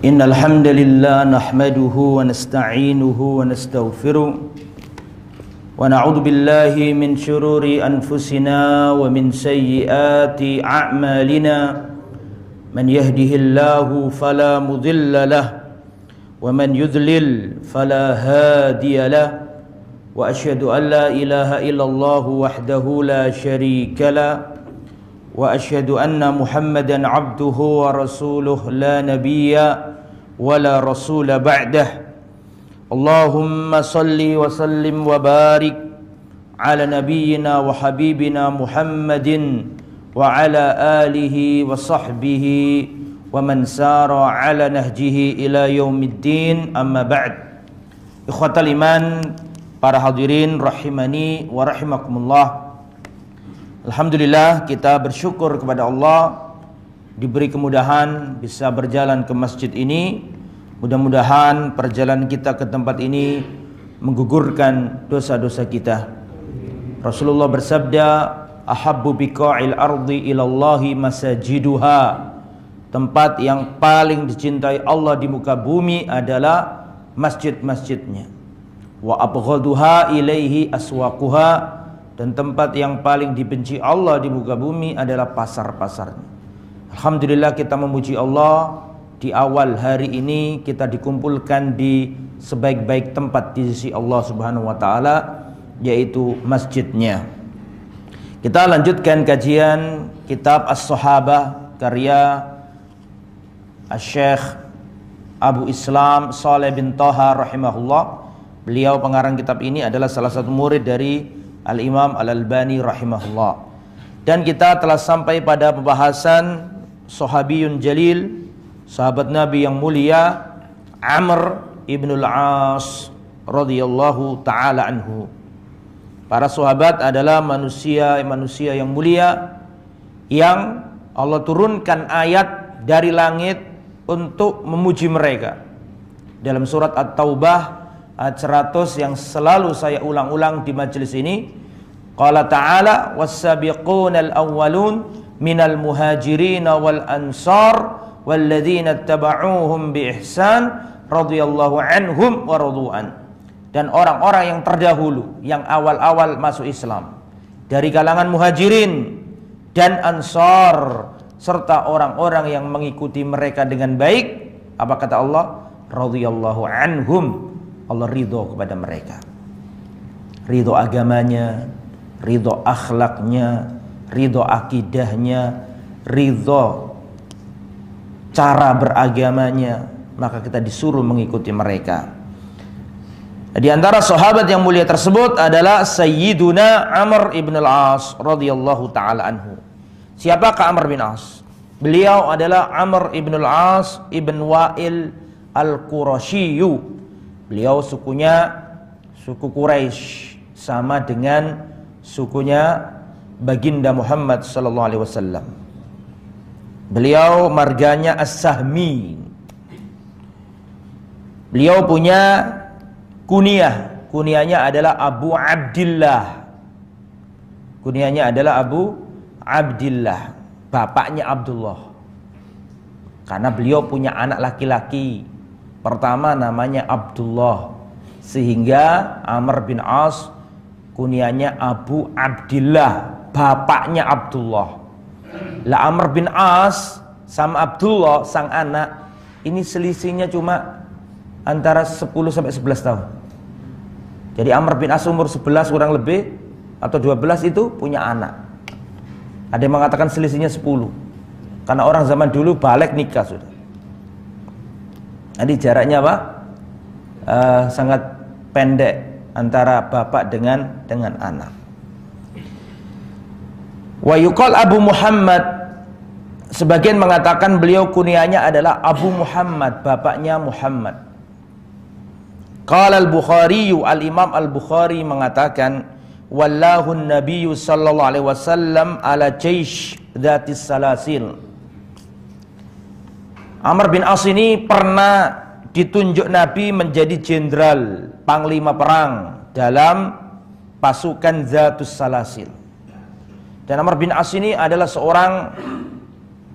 إن الحمد لله نحمده ونستعينه ونستغفره ونعوذ بالله من شرور أنفسنا ومن سيئات أعمالنا من يهده الله فلا مضل له ومن يذلل فلا هادي له وأشهد أن لا إله إلا الله وحده لا شريك له واشهد ان محمدا عبده ورسوله لا نبي ولا رسول بعده اللهم صل وسلم وبارك على نبينا وحبيبنا محمد وعلى اله وصحبه ومن سار على نهجه الى يوم الدين اما بعد اخوه الايمان para hadirin rahimani wa rahimakumullah Alhamdulillah kita bersyukur kepada Allah diberi kemudahan bisa berjalan ke masjid ini. Mudah-mudahan perjalanan kita ke tempat ini menggugurkan dosa-dosa kita. Rasulullah bersabda, "Ahabbu biqa'il ardi ilallahi masajiduha." Tempat yang paling dicintai Allah di muka bumi adalah masjid-masjidnya. Wa abghaduha ilaihi aswaquha dan tempat yang paling dibenci Allah di muka bumi adalah pasar-pasarnya. Alhamdulillah kita memuji Allah di awal hari ini kita dikumpulkan di sebaik-baik tempat di sisi Allah Subhanahu wa taala yaitu masjidnya. Kita lanjutkan kajian kitab As-Sahabah karya Syekh Abu Islam Saleh bin Toha rahimahullah. Beliau pengarang kitab ini adalah salah satu murid dari Al-Imam Al-Albani rahimahullah. Dan kita telah sampai pada pembahasan sahabiyun jalil, sahabat Nabi yang mulia Amr ibn al-As radhiyallahu taala anhu. Para sahabat adalah manusia-manusia yang mulia yang Allah turunkan ayat dari langit untuk memuji mereka. Dalam surat At-Taubah 100 yang selalu saya ulang-ulang di majelis ini. Qala ta'ala was-sabiqunal awwalun minal muhajirin wal ansar walladzina tabauhum bi ihsan radhiyallahu anhum wa radu'an. Dan orang-orang yang terdahulu yang awal-awal masuk Islam dari kalangan muhajirin dan ansar serta orang-orang yang mengikuti mereka dengan baik apa kata Allah radhiyallahu anhum Allah ridho kepada mereka. Ridho agamanya, ridho akhlaknya, ridho akidahnya, ridho cara beragamanya, maka kita disuruh mengikuti mereka. Di antara sahabat yang mulia tersebut adalah Sayyiduna Amr ibn al-As radhiyallahu taala anhu. Siapakah Amr bin As? Beliau adalah Amr ibn al-As ibn Wa'il al-Qurashiyu Beliau sukunya suku Quraisy sama dengan sukunya baginda Muhammad sallallahu alaihi wasallam. Beliau marganya As-Sahmi. Beliau punya kuniyah kuniyahnya adalah Abu Abdullah. kuniyahnya adalah Abu Abdullah, bapaknya Abdullah. Karena beliau punya anak laki-laki Pertama namanya Abdullah sehingga Amr bin As kunianya Abu Abdillah, bapaknya Abdullah. Lah Amr bin As sama Abdullah sang anak ini selisihnya cuma antara 10 sampai 11 tahun. Jadi Amr bin As umur 11 kurang lebih atau 12 itu punya anak. Ada yang mengatakan selisihnya 10. Karena orang zaman dulu balik nikah sudah. Jadi jaraknya apa? Uh, sangat pendek antara bapak dengan dengan anak. Wa yuqal Abu Muhammad sebagian mengatakan beliau kunianya adalah Abu Muhammad, bapaknya Muhammad. Qala al-Bukhari, al-Imam al-Bukhari mengatakan wallahu an-nabiyyu sallallahu alaihi wasallam ala jaysh dhatis salasil. Amr bin As ini pernah ditunjuk Nabi menjadi jenderal panglima perang dalam pasukan Zatus Salasil. Dan Amr bin As ini adalah seorang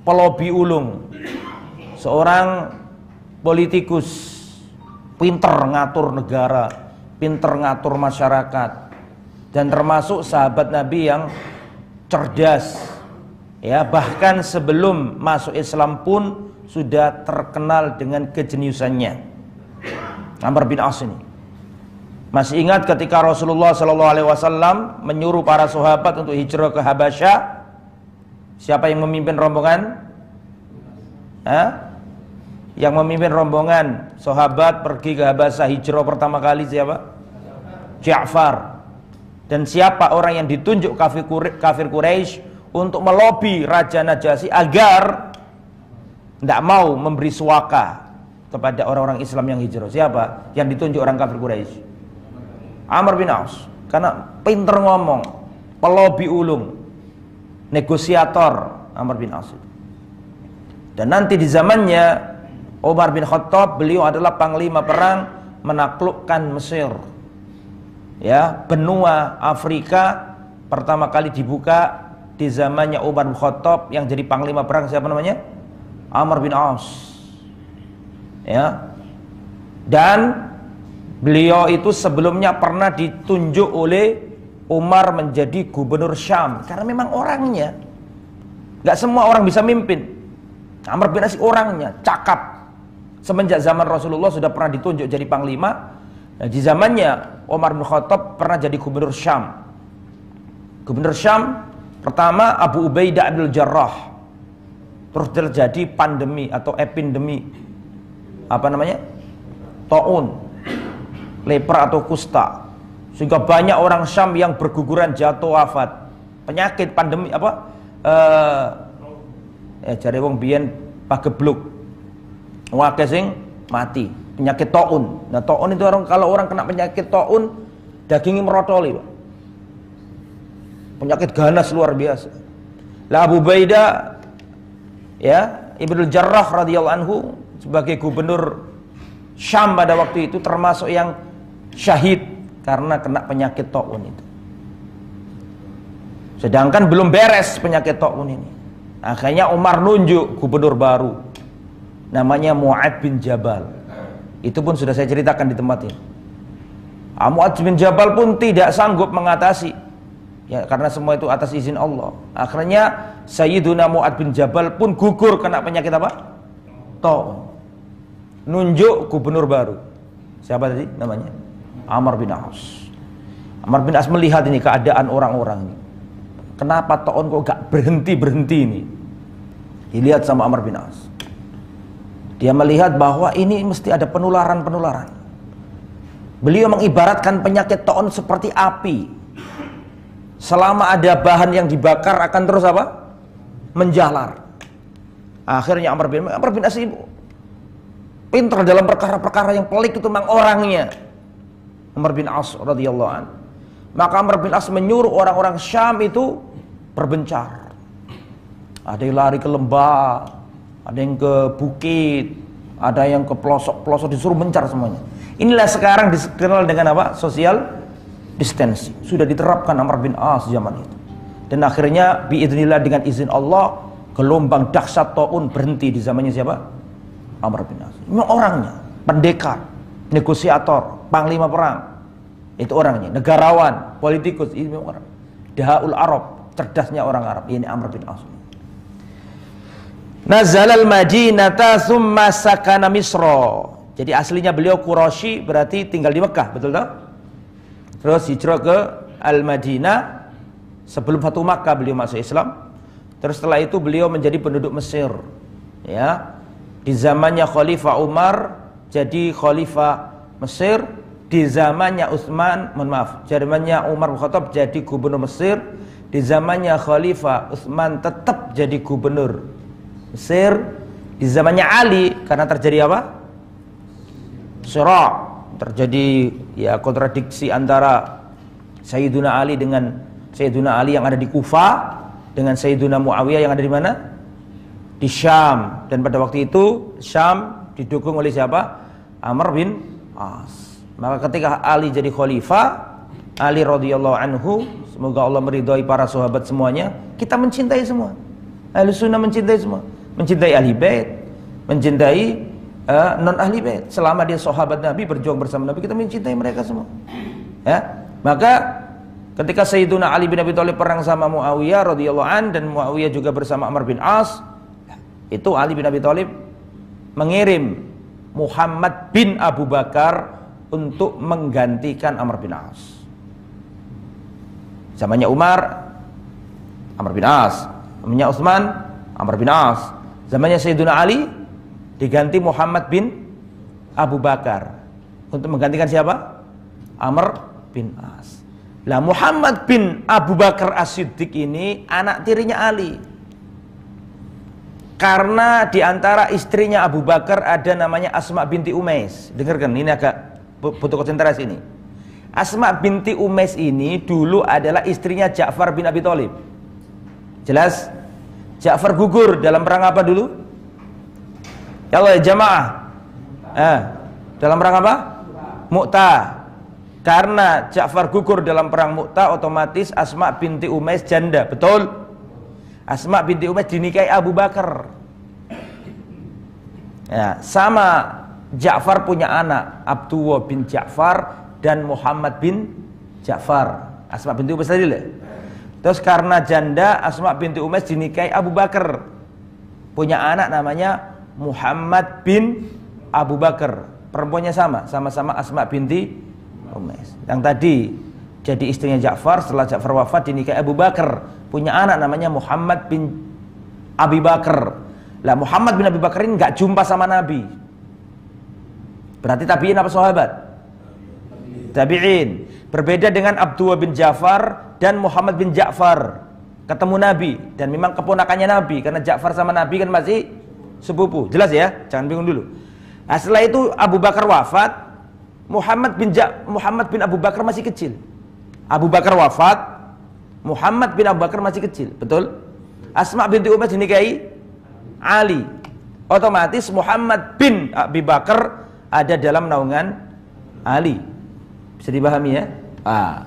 pelobi ulung, seorang politikus, pinter ngatur negara, pinter ngatur masyarakat, dan termasuk sahabat Nabi yang cerdas. Ya, bahkan sebelum masuk Islam pun sudah terkenal dengan kejeniusannya. Amr bin As ini. Masih ingat ketika Rasulullah Shallallahu Alaihi Wasallam menyuruh para sahabat untuk hijrah ke Habasyah, siapa yang memimpin rombongan? Hah? Yang memimpin rombongan sahabat pergi ke Habasyah hijrah pertama kali siapa? Ja'far. Dan siapa orang yang ditunjuk kafir Quraisy untuk melobi Raja Najasyi agar tidak mau memberi suaka kepada orang-orang Islam yang hijrah. Siapa? Yang ditunjuk orang kafir Quraisy. Amr bin Aus. Karena pinter ngomong, pelobi ulung, negosiator Amr bin Aus. Dan nanti di zamannya Umar bin Khattab beliau adalah panglima perang menaklukkan Mesir. Ya, benua Afrika pertama kali dibuka di zamannya Umar bin Khattab yang jadi panglima perang siapa namanya? Amr bin Aus. Ya. Dan beliau itu sebelumnya pernah ditunjuk oleh Umar menjadi gubernur Syam karena memang orangnya nggak semua orang bisa mimpin. Amr bin As orangnya cakap. Semenjak zaman Rasulullah sudah pernah ditunjuk jadi panglima. Nah, di zamannya Umar bin Khattab pernah jadi gubernur Syam. Gubernur Syam pertama Abu Ubaidah Abdul Jarrah terus terjadi pandemi atau epidemi apa namanya taun lepra atau kusta sehingga banyak orang Syam yang berguguran jatuh wafat penyakit pandemi apa eh, eh jare wong biyen pagebluk wake sing mati penyakit taun nah taun itu orang kalau orang kena penyakit taun dagingnya merotoli penyakit ganas luar biasa labu Abu Baida ya Ibnu Jarrah radhiyallahu anhu sebagai gubernur Syam pada waktu itu termasuk yang syahid karena kena penyakit taun itu. Sedangkan belum beres penyakit taun ini. Akhirnya Umar nunjuk gubernur baru namanya Muad bin Jabal. Itu pun sudah saya ceritakan di tempat ini. Ah, Muad bin Jabal pun tidak sanggup mengatasi ya karena semua itu atas izin Allah. Akhirnya Sayyiduna Mu'ad bin Jabal pun gugur kena penyakit apa? Tau. Nunjuk gubernur baru. Siapa tadi namanya? Amr bin Aus. Amr bin Aus melihat ini keadaan orang-orang ini. Kenapa Taun kok gak berhenti-berhenti ini? Dilihat sama Amr bin Aus. Dia melihat bahwa ini mesti ada penularan-penularan. Beliau mengibaratkan penyakit Taun seperti api. Selama ada bahan yang dibakar akan terus apa? menjalar. Akhirnya Amr bin Amr bin As pintar dalam perkara-perkara yang pelik itu memang orangnya. Amr bin As radhiyallahu an. Maka Amr bin As menyuruh orang-orang Syam itu berbencar. Ada yang lari ke lembah, ada yang ke bukit, ada yang ke pelosok-pelosok disuruh mencar semuanya. Inilah sekarang dikenal dengan apa? Sosial distensi. Sudah diterapkan Amr bin As zaman itu dan akhirnya biidznillah dengan izin Allah gelombang dahsyat taun berhenti di zamannya siapa? Amr bin As. Memang orangnya pendekar, negosiator, panglima perang. Itu orangnya, negarawan, politikus, ini orang. Dahul Arab, cerdasnya orang Arab. Ini Amr bin As. Nazalal Madinata thumma sakana Misra. Jadi aslinya beliau Quraisy berarti tinggal di Mekah, betul tak? Terus hijrah ke Al-Madinah Sebelum Fatu Makkah beliau masuk Islam. Terus setelah itu beliau menjadi penduduk Mesir. Ya. Di zamannya Khalifah Umar jadi Khalifah Mesir, di zamannya Utsman, mohon maaf, zamannya Umar bin jadi gubernur Mesir, di zamannya Khalifah Utsman tetap jadi gubernur Mesir, di zamannya Ali karena terjadi apa? Syirah terjadi ya kontradiksi antara Sayyiduna Ali dengan Sayyiduna Ali yang ada di Kufa dengan Sayyiduna Muawiyah yang ada di mana? Di Syam. Dan pada waktu itu Syam didukung oleh siapa? Amr bin As. Maka ketika Ali jadi khalifah, Ali radhiyallahu anhu, semoga Allah meridhai para sahabat semuanya, kita mencintai semua. Ahli sunnah mencintai semua. Mencintai ahli bait, mencintai uh, eh, non ahli bait. Selama dia sahabat Nabi berjuang bersama Nabi, kita mencintai mereka semua. Ya. Maka Ketika Sayyiduna Ali bin Abi Thalib perang sama Muawiyah radhiyallahu an dan Muawiyah juga bersama Amr bin As, itu Ali bin Abi Thalib mengirim Muhammad bin Abu Bakar untuk menggantikan Amr bin As. Zamannya Umar, Amr bin As. Zamannya Utsman, Amr bin As. Zamannya Sayyiduna Ali diganti Muhammad bin Abu Bakar untuk menggantikan siapa? Amr bin As. Lah Muhammad bin Abu Bakar As-Siddiq ini anak tirinya Ali. Karena di antara istrinya Abu Bakar ada namanya Asma binti Umais. Dengarkan ini agak butuh konsentrasi ini. Asma binti Umais ini dulu adalah istrinya Ja'far bin Abi Thalib. Jelas? Ja'far gugur dalam perang apa dulu? Ya Allah ya jamaah. Eh, dalam perang apa? Mu'tah. Karena Ja'far gugur dalam perang Mu'ta otomatis Asma binti Umais janda, betul? Asma binti Umais dinikahi Abu Bakar. Ya, sama Ja'far punya anak Abdullah bin Ja'far dan Muhammad bin Ja'far. Asma binti Umais tadi lah. Terus karena janda Asma binti Umais dinikahi Abu Bakar. Punya anak namanya Muhammad bin Abu Bakar. Perempuannya sama, sama-sama Asma binti Umais. Yang tadi jadi istrinya Ja'far setelah Ja'far wafat dinikahi Abu Bakar punya anak namanya Muhammad bin Abi Bakar lah Muhammad bin Abi Bakar ini nggak jumpa sama Nabi berarti tabiin apa sahabat tabiin berbeda dengan Abdullah bin Ja'far dan Muhammad bin Ja'far ketemu Nabi dan memang keponakannya Nabi karena Ja'far sama Nabi kan masih sepupu jelas ya jangan bingung dulu nah, setelah itu Abu Bakar wafat Muhammad bin ja Muhammad bin Abu Bakar masih kecil. Abu Bakar wafat, Muhammad bin Abu Bakar masih kecil, betul? Asma binti Umar dinikahi Ali. Otomatis Muhammad bin Abu Bakar ada dalam naungan Ali. Bisa dipahami ya? Ah.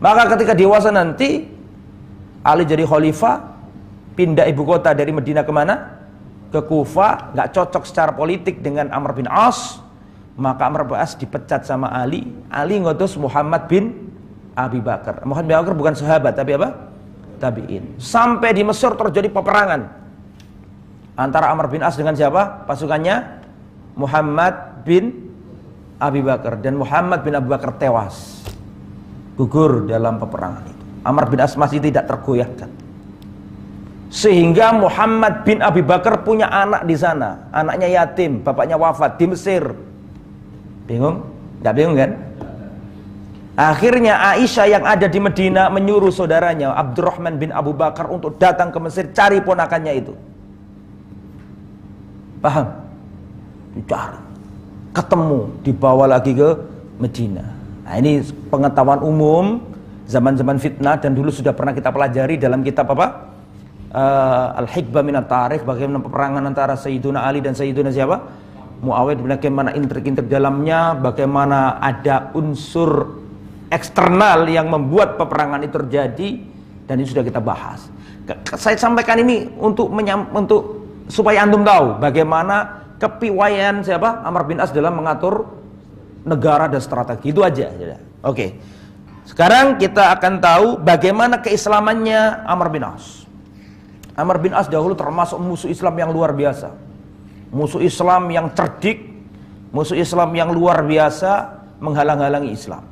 Maka ketika dewasa nanti Ali jadi khalifah, pindah ibu kota dari Medina kemana? Ke Kufa, nggak cocok secara politik dengan Amr bin As, maka Amr bin As dipecat sama Ali. Ali ngutus Muhammad bin Abi Bakar. Muhammad bin Abi Bakar bukan sahabat, tapi apa? Tabi'in. Sampai di Mesir terjadi peperangan antara Amr bin As dengan siapa? Pasukannya Muhammad bin Abi Bakar dan Muhammad bin Abi Bakar tewas gugur dalam peperangan itu. Amr bin As masih tidak tergoyahkan. Sehingga Muhammad bin Abi Bakar punya anak di sana, anaknya yatim, bapaknya wafat di Mesir. Bingung? Gak bingung kan? Akhirnya Aisyah yang ada di Medina menyuruh saudaranya Abdurrahman bin Abu Bakar untuk datang ke Mesir cari ponakannya itu. Paham? Dicari. Ketemu, dibawa lagi ke Medina. Nah, ini pengetahuan umum zaman-zaman fitnah dan dulu sudah pernah kita pelajari dalam kitab apa? Uh, eh, Al-Hikbah minat Tarikh bagaimana peperangan antara Sayyiduna Ali dan Sayyiduna siapa? Muawiyah bagaimana intrik-intrik dalamnya, bagaimana ada unsur eksternal yang membuat peperangan itu terjadi dan ini sudah kita bahas. Saya sampaikan ini untuk menyam, untuk supaya antum tahu bagaimana kepiwayan siapa Amr bin As dalam mengatur negara dan strategi itu aja. Ya. Oke. Sekarang kita akan tahu bagaimana keislamannya Amr bin As. Amr bin As dahulu termasuk musuh Islam yang luar biasa musuh Islam yang cerdik, musuh Islam yang luar biasa menghalang-halangi Islam.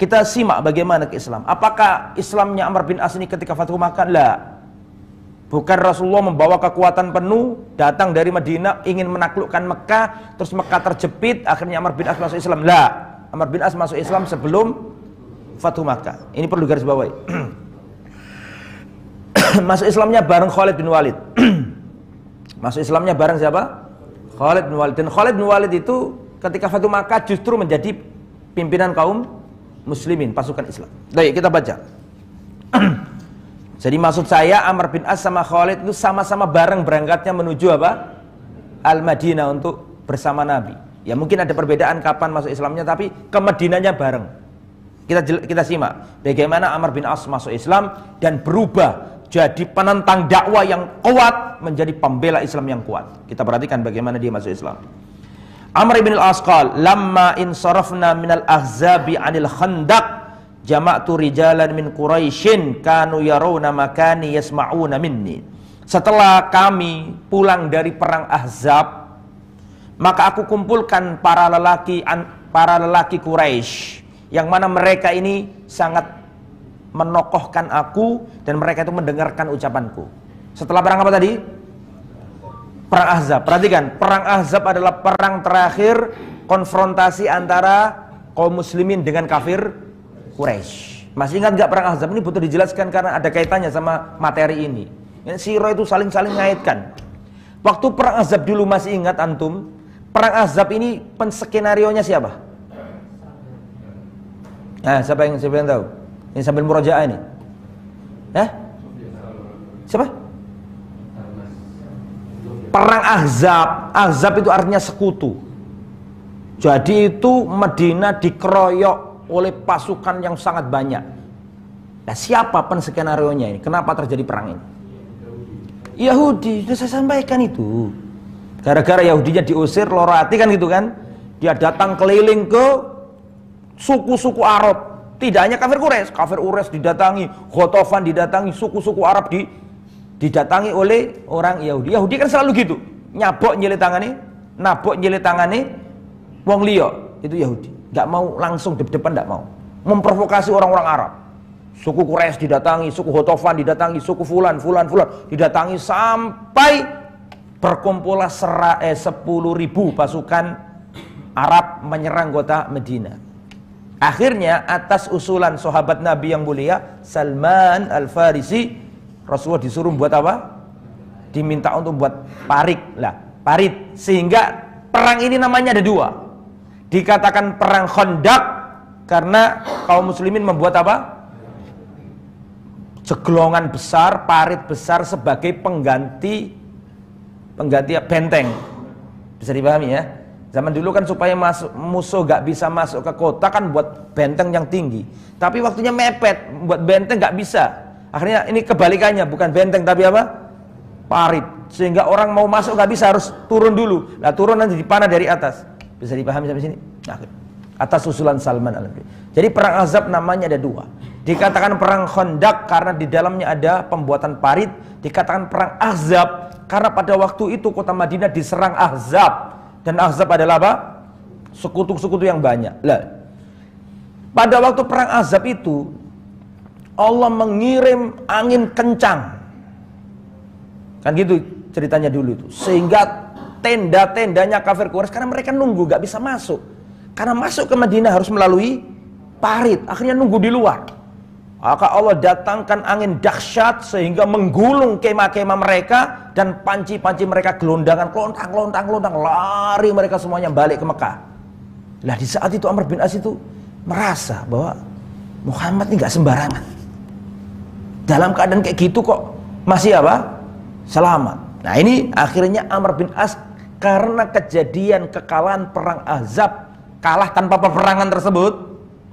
Kita simak bagaimana ke Islam. Apakah Islamnya Amr bin As ini ketika Fathu Makkah? Lah. Bukan Rasulullah membawa kekuatan penuh, datang dari Madinah, ingin menaklukkan Mekah, terus Mekah terjepit, akhirnya Amr bin As masuk Islam. Lah. Amr bin As masuk Islam sebelum Fathu Makkah. Ini perlu garis bawahi. masuk Islamnya bareng Khalid bin Walid. masuk Islamnya bareng siapa? Khalid bin Walid dan Khalid bin Walid itu ketika Fatu Makkah justru menjadi pimpinan kaum muslimin pasukan Islam. Baik, kita baca. Jadi maksud saya Amr bin As sama Khalid itu sama-sama bareng berangkatnya menuju apa? Al-Madinah untuk bersama Nabi. Ya mungkin ada perbedaan kapan masuk Islamnya tapi ke Madinahnya bareng. Kita kita simak bagaimana Amr bin As masuk Islam dan berubah jadi penentang dakwah yang kuat menjadi pembela Islam yang kuat. Kita perhatikan bagaimana dia masuk Islam. Amr bin al Asqal "Lamma insarafna minal ahzabi 'anil khandaq jama'tu rijalan min Quraisyin kanu yarawna makani yasma'una minni." Setelah kami pulang dari perang Ahzab, maka aku kumpulkan para lelaki para lelaki Quraisy yang mana mereka ini sangat menokohkan aku dan mereka itu mendengarkan ucapanku. Setelah perang apa tadi? Perang Ahzab. Perhatikan, perang Ahzab adalah perang terakhir konfrontasi antara kaum muslimin dengan kafir Quraisy. Masih ingat gak perang Ahzab ini butuh dijelaskan karena ada kaitannya sama materi ini. Siro itu saling-saling ngaitkan. Waktu perang Ahzab dulu masih ingat antum? Perang Ahzab ini penskenarionya siapa? Nah, siapa yang siapa yang tahu? Ini sambil murajaah ini. Ya? Siapa? Perang Ahzab. Ahzab itu artinya sekutu. Jadi itu Medina dikeroyok oleh pasukan yang sangat banyak. Nah, siapa penskenarionya ini? Kenapa terjadi perang ini? Yahudi, sudah saya sampaikan itu. Gara-gara Yahudinya diusir, lorati kan gitu kan. Dia datang keliling ke suku-suku Arab tidak hanya kafir Quraisy, kafir Quraisy didatangi, Khotofan didatangi, suku-suku Arab di didatangi oleh orang Yahudi. Yahudi kan selalu gitu, nyabok nyele tangane, nabok nyele tangane wong liya. Itu Yahudi. Enggak mau langsung depan depan enggak mau. Memprovokasi orang-orang Arab. Suku Quraisy didatangi, suku Hotofan didatangi, suku Fulan, Fulan, Fulan didatangi sampai berkumpullah sera, eh, 10.000 ribu pasukan Arab menyerang kota Madinah. Akhirnya atas usulan sahabat Nabi yang mulia Salman Al-Farisi Rasulullah disuruh buat apa? Diminta untuk buat parik lah, parit sehingga perang ini namanya ada dua. Dikatakan perang Khandaq karena kaum muslimin membuat apa? Segelongan besar, parit besar sebagai pengganti pengganti benteng. Bisa dipahami ya? Zaman dulu kan supaya masuk, musuh gak bisa masuk ke kota kan buat benteng yang tinggi. Tapi waktunya mepet, buat benteng gak bisa. Akhirnya ini kebalikannya, bukan benteng tapi apa? Parit. Sehingga orang mau masuk gak bisa, harus turun dulu. Nah turun nanti dipanah dari atas. Bisa dipahami sampai sini? Nah, atas usulan Salman al -Abri. Jadi perang azab namanya ada dua. Dikatakan perang Khandaq karena di dalamnya ada pembuatan parit. Dikatakan perang Azab karena pada waktu itu kota Madinah diserang Azab. Dan Ahzab adalah apa? Sekutu-sekutu yang banyak. Lah, pada waktu perang Azab itu Allah mengirim angin kencang. Kan gitu ceritanya dulu itu. Sehingga tenda-tendanya kafir Quraisy karena mereka nunggu gak bisa masuk. Karena masuk ke Madinah harus melalui parit, akhirnya nunggu di luar. Maka Allah datangkan angin dahsyat sehingga menggulung kema-kema mereka dan panci-panci mereka gelondangan, kelontang, kelontang, kelontang, lari mereka semuanya balik ke Mekah. Nah di saat itu Amr bin As itu merasa bahwa Muhammad ini nggak sembarangan. Dalam keadaan kayak gitu kok masih apa? Selamat. Nah ini akhirnya Amr bin As karena kejadian kekalahan perang Azab, kalah tanpa peperangan tersebut,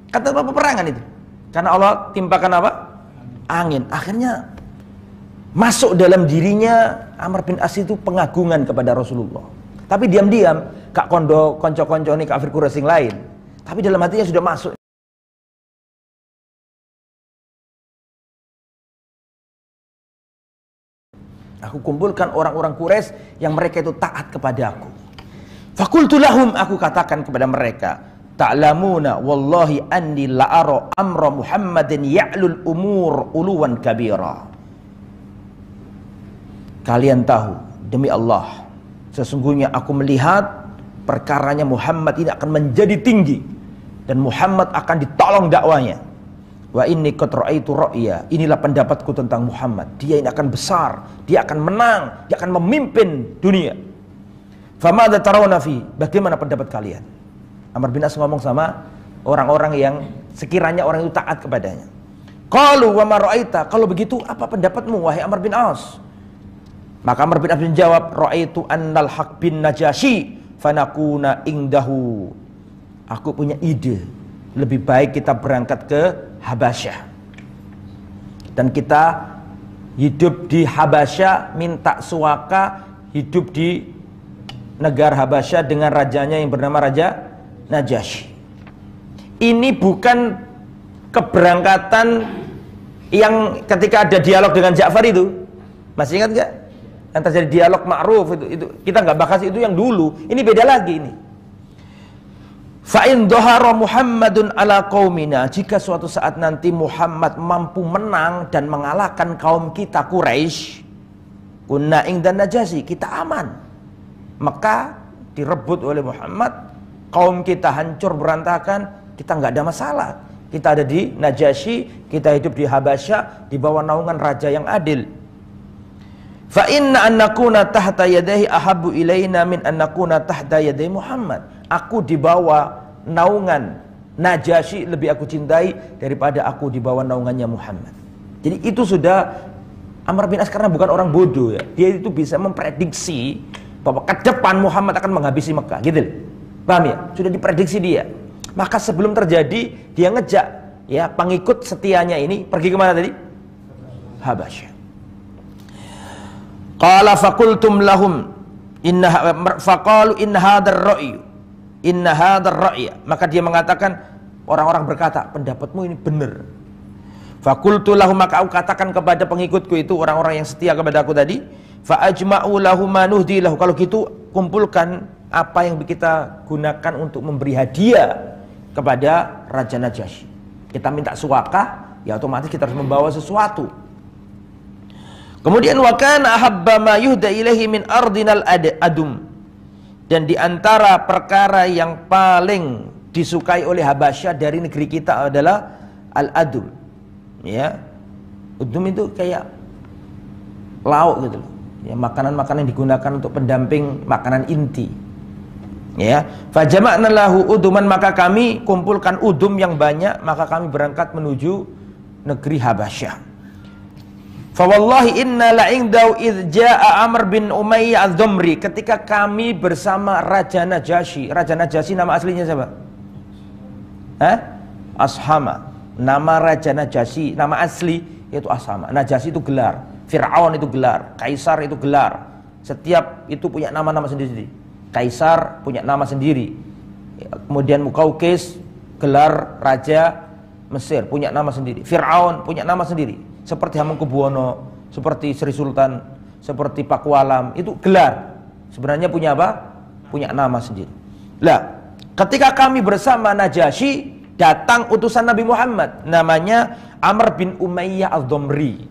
kata tanpa peperangan itu karena Allah timpakan apa? Angin. Akhirnya masuk dalam dirinya Amr bin As itu pengagungan kepada Rasulullah. Tapi diam-diam Kak Kondo, konco-konco ini kafir Racing lain. Tapi dalam hatinya sudah masuk. Aku kumpulkan orang-orang kures yang mereka itu taat kepada aku. Fakultulahum aku katakan kepada mereka, ta'lamuna wallahi anni la'ara amra Muhammadin ya'lul umur uluwan kabira. Kalian tahu, demi Allah, sesungguhnya aku melihat perkaranya Muhammad ini akan menjadi tinggi dan Muhammad akan ditolong dakwanya. Wa inni qatra'aitu ra'ya. Inilah pendapatku tentang Muhammad. Dia ini akan besar, dia akan menang, dia akan memimpin dunia. Famadza tarawna fi? Bagaimana pendapat kalian? Amr bin As ngomong sama orang-orang yang sekiranya orang itu taat kepadanya. Kalau wa maraita, kalau begitu apa pendapatmu wahai Amr bin As? Maka Amr bin As menjawab, "Ra'aitu annal hak bin Najasyi fanakuna ingdahu." Aku punya ide. Lebih baik kita berangkat ke Habasyah. Dan kita hidup di Habasyah minta suaka hidup di negara Habasyah dengan rajanya yang bernama Raja Najasyi. Ini bukan keberangkatan yang ketika ada dialog dengan Ja'far itu. Masih ingat nggak? Yang terjadi dialog ma'ruf itu, itu kita nggak bahas itu yang dulu. Ini beda lagi ini. Fa'in dohara Muhammadun ala kaumina. Jika suatu saat nanti Muhammad mampu menang dan mengalahkan kaum kita Quraisy, ing dan Najasyi, kita aman. Mekah direbut oleh Muhammad kaum kita hancur berantakan, kita nggak ada masalah. Kita ada di Najasyi, kita hidup di Habasya, di bawah naungan raja yang adil. Fa inna annakuna tahta yadaihi ahabu ilaina min annakuna tahta yadaihi Muhammad. Aku di bawah naungan Najasyi lebih aku cintai daripada aku di bawah naungannya Muhammad. Jadi itu sudah Amr bin As karena bukan orang bodoh ya. Dia itu bisa memprediksi bahwa ke depan Muhammad akan menghabisi Mekah, gitu loh. Paham ya? Sudah diprediksi dia. Maka sebelum terjadi dia ngejak ya pengikut setianya ini pergi kemana tadi? Habasya. Qala faqultum lahum inna faqalu in hadzal ra'yu inna hadzal ra'ya. Maka dia mengatakan orang-orang berkata, pendapatmu ini benar. Fakultu lahum maka aku katakan kepada pengikutku itu orang-orang yang setia kepada aku tadi, fa ajma'u lahum manuhdi lahu. Kalau gitu kumpulkan apa yang kita gunakan untuk memberi hadiah kepada Raja Najasyi. Kita minta suaka, ya otomatis kita harus membawa sesuatu. Kemudian wakana habba ma yuhda ilahi min ardinal adum. Dan di antara perkara yang paling disukai oleh Habasyah dari negeri kita adalah al-adum. Ya. adum itu kayak lauk gitu loh. Ya, makanan-makanan yang digunakan untuk pendamping makanan inti ya fajamakna lahu uduman maka kami kumpulkan udum yang banyak maka kami berangkat menuju negeri Habasyah fawallahi inna la'indau id jaa Amr bin Umayyah az-Zumri ketika kami bersama Raja Najasyi Raja Najasyi nama aslinya siapa Hah? Ashama nama Raja Najasyi nama asli yaitu Ashama Najasyi itu gelar Fir'aun itu gelar Kaisar itu gelar setiap itu punya nama-nama sendiri-sendiri Kaisar punya nama sendiri. Kemudian Mukaukis gelar raja Mesir punya nama sendiri. Firaun punya nama sendiri. Seperti Hamengkubuwono, seperti Sri Sultan, seperti Pakualam itu gelar. Sebenarnya punya apa? Punya nama sendiri. Lah, ketika kami bersama Najasyi datang utusan Nabi Muhammad namanya Amr bin Umayyah al-Dhamri.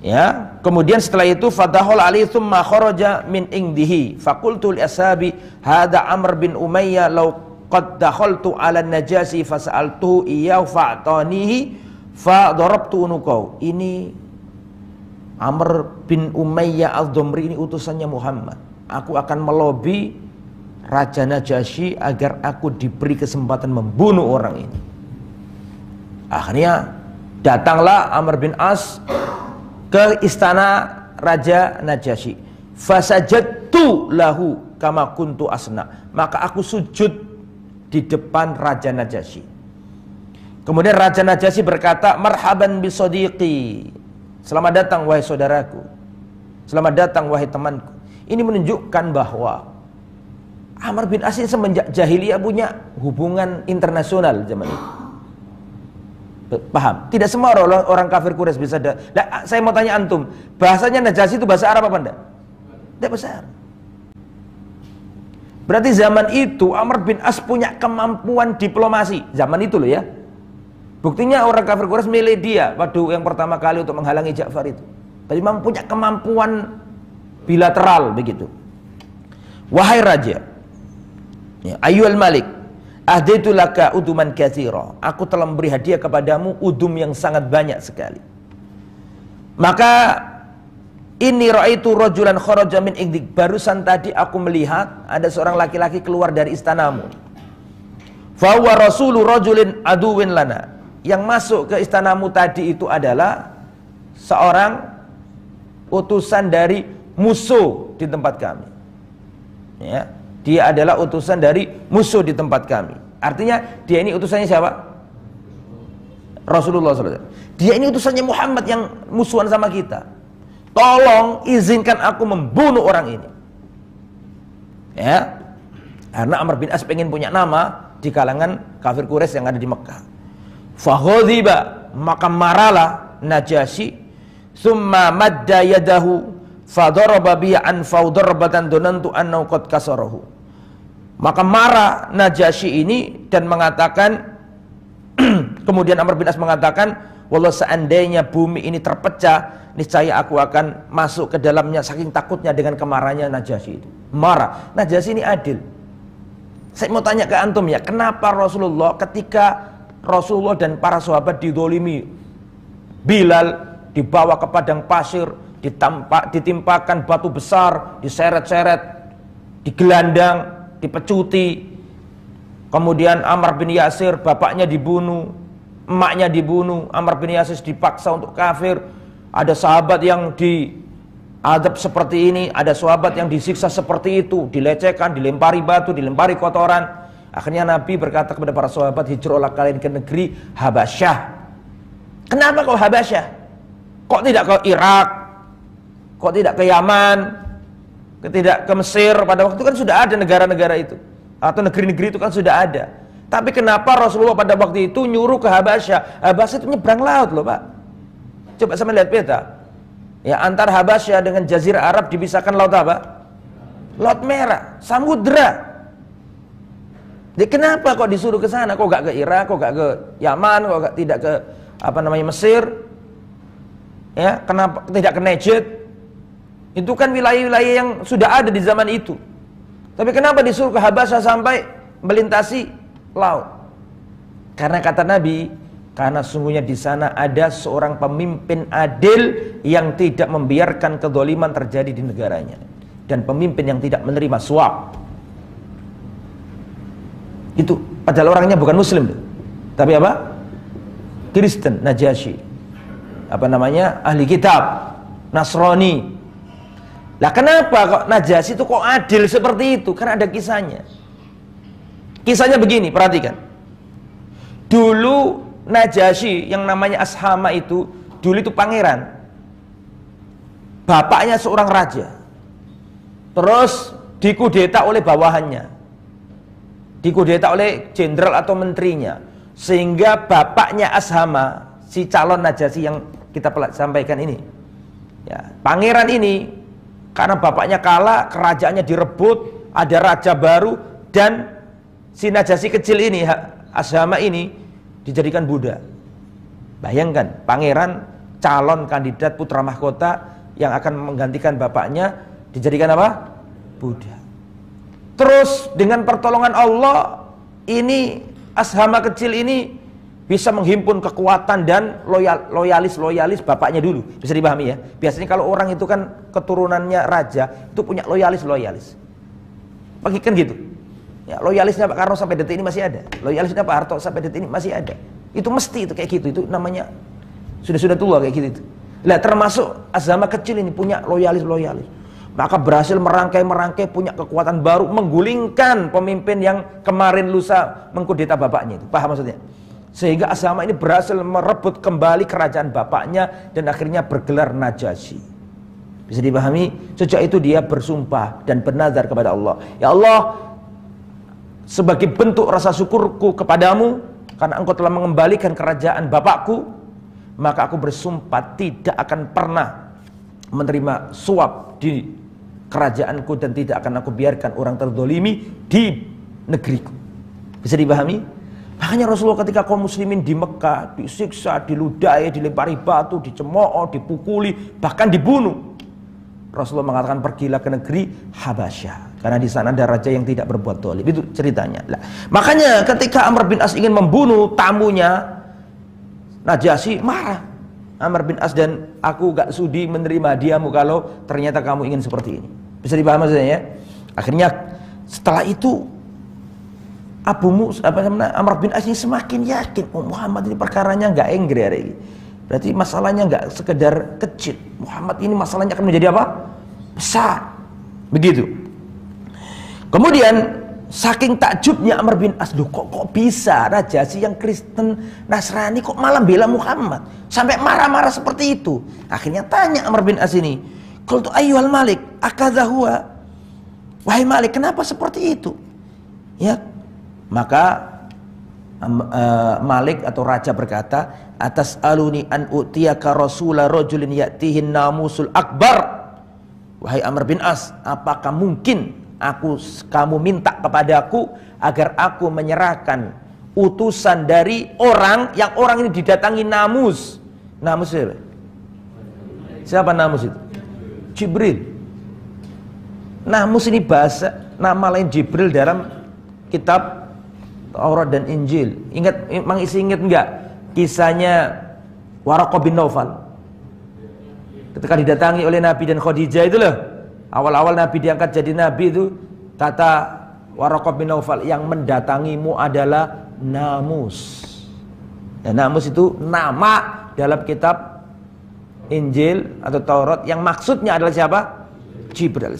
Ya, kemudian setelah itu fadahol ali thumma kharaja min ingdihi fakultu li ashabi hada Amr bin Umayyah law qad dakhaltu ala najasi fasaltuhu iya fa'tanihi fa darabtu unukau Ini Amr bin Umayyah al-Dhomri ini utusannya Muhammad. Aku akan melobi Raja Najasyi agar aku diberi kesempatan membunuh orang ini. Akhirnya datanglah Amr bin As ke istana Raja Najasyi. Fasajadtu lahu kama kuntu asna. Maka aku sujud di depan Raja Najasyi. Kemudian Raja Najasyi berkata, Marhaban bisodiqi. Selamat datang wahai saudaraku. Selamat datang wahai temanku. Ini menunjukkan bahwa Amr bin Asin semenjak jahiliyah punya hubungan internasional zaman itu. Paham? Tidak semua orang, orang kafir Quraisy bisa da nah, saya mau tanya antum, bahasanya Najasi itu bahasa Arab apa enggak? Tidak bahasa Berarti zaman itu Amr bin As punya kemampuan diplomasi. Zaman itu loh ya. Buktinya orang kafir Quraisy milih dia waduh yang pertama kali untuk menghalangi Ja'far itu. Tapi memang punya kemampuan bilateral begitu. Wahai raja, ya, al Malik, Ahditulaka uduman kathira. Aku telah memberi hadiah kepadamu udum yang sangat banyak sekali. Maka ini raitu rojulan kharaja min ingdik. Barusan tadi aku melihat ada seorang laki-laki keluar dari istanamu. Fawa rasulu rojulin aduwin lana. Yang masuk ke istanamu tadi itu adalah seorang utusan dari musuh di tempat kami. Ya. Dia adalah utusan dari musuh di tempat kami. Artinya dia ini utusannya siapa? Rasulullah SAW. Dia ini utusannya Muhammad yang musuhan sama kita. Tolong izinkan aku membunuh orang ini. Ya. Karena Amr bin As pengen punya nama di kalangan kafir Quraisy yang ada di Mekah. Fahodiba maka maralah Najasyi summa madda yadahu fadaraba bi an faudarbatan dunantu annahu qad kasarahu maka marah Najasyi ini dan mengatakan kemudian Amr bin As mengatakan walau seandainya bumi ini terpecah niscaya aku akan masuk ke dalamnya saking takutnya dengan kemarahannya Najasyi itu marah Najasyi ini adil saya mau tanya ke antum ya kenapa Rasulullah ketika Rasulullah dan para sahabat didolimi Bilal dibawa ke padang pasir ditampak, ditimpakan batu besar, diseret-seret, digelandang, dipecuti. Kemudian Amr bin Yasir, bapaknya dibunuh, emaknya dibunuh, Amr bin Yasir dipaksa untuk kafir. Ada sahabat yang adab seperti ini, ada sahabat yang disiksa seperti itu, dilecehkan, dilempari batu, dilempari kotoran. Akhirnya Nabi berkata kepada para sahabat, hijrahlah kalian ke negeri Habasyah. Kenapa kau Habasyah? Kok tidak kau Irak, Kok tidak ke Yaman? Tidak ke Mesir? Pada waktu itu kan sudah ada negara-negara itu. Atau negeri-negeri itu kan sudah ada. Tapi kenapa Rasulullah pada waktu itu nyuruh ke Habasya Habasya itu nyebrang laut loh Pak. Coba sama lihat peta. Ya antar Habasya dengan Jazirah Arab dibisakan laut apa? Laut Merah, samudra. Jadi kenapa kok disuruh ke sana? Kok gak ke Irak, kok gak ke Yaman, kok gak tidak ke apa namanya Mesir? Ya, kenapa tidak ke Najd? Itu kan wilayah-wilayah yang sudah ada di zaman itu. Tapi kenapa disuruh ke sampai melintasi laut? Karena kata Nabi, karena sungguhnya di sana ada seorang pemimpin adil yang tidak membiarkan kedoliman terjadi di negaranya. Dan pemimpin yang tidak menerima suap. Itu, padahal orangnya bukan muslim. Tapi apa? Kristen, Najasyi. Apa namanya? Ahli kitab, Nasrani, lah kenapa kok Najasyi itu kok adil seperti itu? Karena ada kisahnya. Kisahnya begini, perhatikan. Dulu Najasyi yang namanya Ashama itu dulu itu pangeran. Bapaknya seorang raja. Terus dikudeta oleh bawahannya. Dikudeta oleh jenderal atau menterinya. Sehingga bapaknya Ashama, si calon Najasyi yang kita sampaikan ini. Ya, pangeran ini karena bapaknya kalah, kerajaannya direbut, ada raja baru dan si Najasi kecil ini, Asyama ini dijadikan Buddha. Bayangkan, pangeran calon kandidat putra mahkota yang akan menggantikan bapaknya dijadikan apa? Buddha. Terus dengan pertolongan Allah ini Asyama kecil ini bisa menghimpun kekuatan dan loyal loyalis loyalis bapaknya dulu bisa dipahami ya biasanya kalau orang itu kan keturunannya raja itu punya loyalis loyalis kan gitu ya, loyalisnya Pak Karno sampai detik ini masih ada loyalisnya Pak Harto sampai detik ini masih ada itu mesti itu kayak gitu itu namanya sudah sudah tua kayak gitu itu lah termasuk Azama kecil ini punya loyalis loyalis maka berhasil merangkai-merangkai punya kekuatan baru menggulingkan pemimpin yang kemarin lusa mengkudeta bapaknya itu paham maksudnya sehingga Asama ini berhasil merebut kembali kerajaan bapaknya dan akhirnya bergelar Najasyi. Bisa dipahami? Sejak itu dia bersumpah dan bernazar kepada Allah. Ya Allah, sebagai bentuk rasa syukurku kepadamu, karena engkau telah mengembalikan kerajaan bapakku, maka aku bersumpah tidak akan pernah menerima suap di kerajaanku dan tidak akan aku biarkan orang terdolimi di negeriku. Bisa dipahami? Makanya Rasulullah ketika kaum muslimin di Mekah disiksa, diludai, dilempari batu, dicemooh, dipukuli, bahkan dibunuh. Rasulullah mengatakan pergilah ke negeri Habasyah karena di sana ada raja yang tidak berbuat dolim itu ceritanya lah. makanya ketika Amr bin As ingin membunuh tamunya Najasyi marah Amr bin As dan aku gak sudi menerima diamu kalau ternyata kamu ingin seperti ini bisa dipahami maksudnya ya akhirnya setelah itu Abu Mus apa namanya Amr bin As ini semakin yakin oh, Muhammad ini perkaranya nggak enggri hari ini. Berarti masalahnya nggak sekedar kecil. Muhammad ini masalahnya akan menjadi apa? Besar. Begitu. Kemudian saking takjubnya Amr bin As, Loh, kok kok bisa raja sih yang Kristen Nasrani kok malah bela Muhammad sampai marah-marah seperti itu. Akhirnya tanya Amr bin As ini, tuh ayyuhal Malik, akadahua, Wahai Malik, kenapa seperti itu? Ya, maka eh, Malik atau raja berkata, "Atas aluni an utiyaka rasula rajulin ya'tihin namusul akbar." Wahai Amr bin As, apakah mungkin aku kamu minta kepadaku agar aku menyerahkan utusan dari orang yang orang ini didatangi namus. Namus siapa? Siapa namus itu? Jibril. Namus ini bahasa nama lain Jibril dalam kitab Taurat dan Injil. Ingat, emang Isi ingat enggak kisahnya Waraqah bin Naufal? Ketika didatangi oleh Nabi dan Khadijah itu loh. Awal-awal Nabi diangkat jadi Nabi itu kata Waraqah bin Naufal yang mendatangimu adalah Namus. Dan nah, Namus itu nama dalam kitab Injil atau Taurat yang maksudnya adalah siapa? Jibril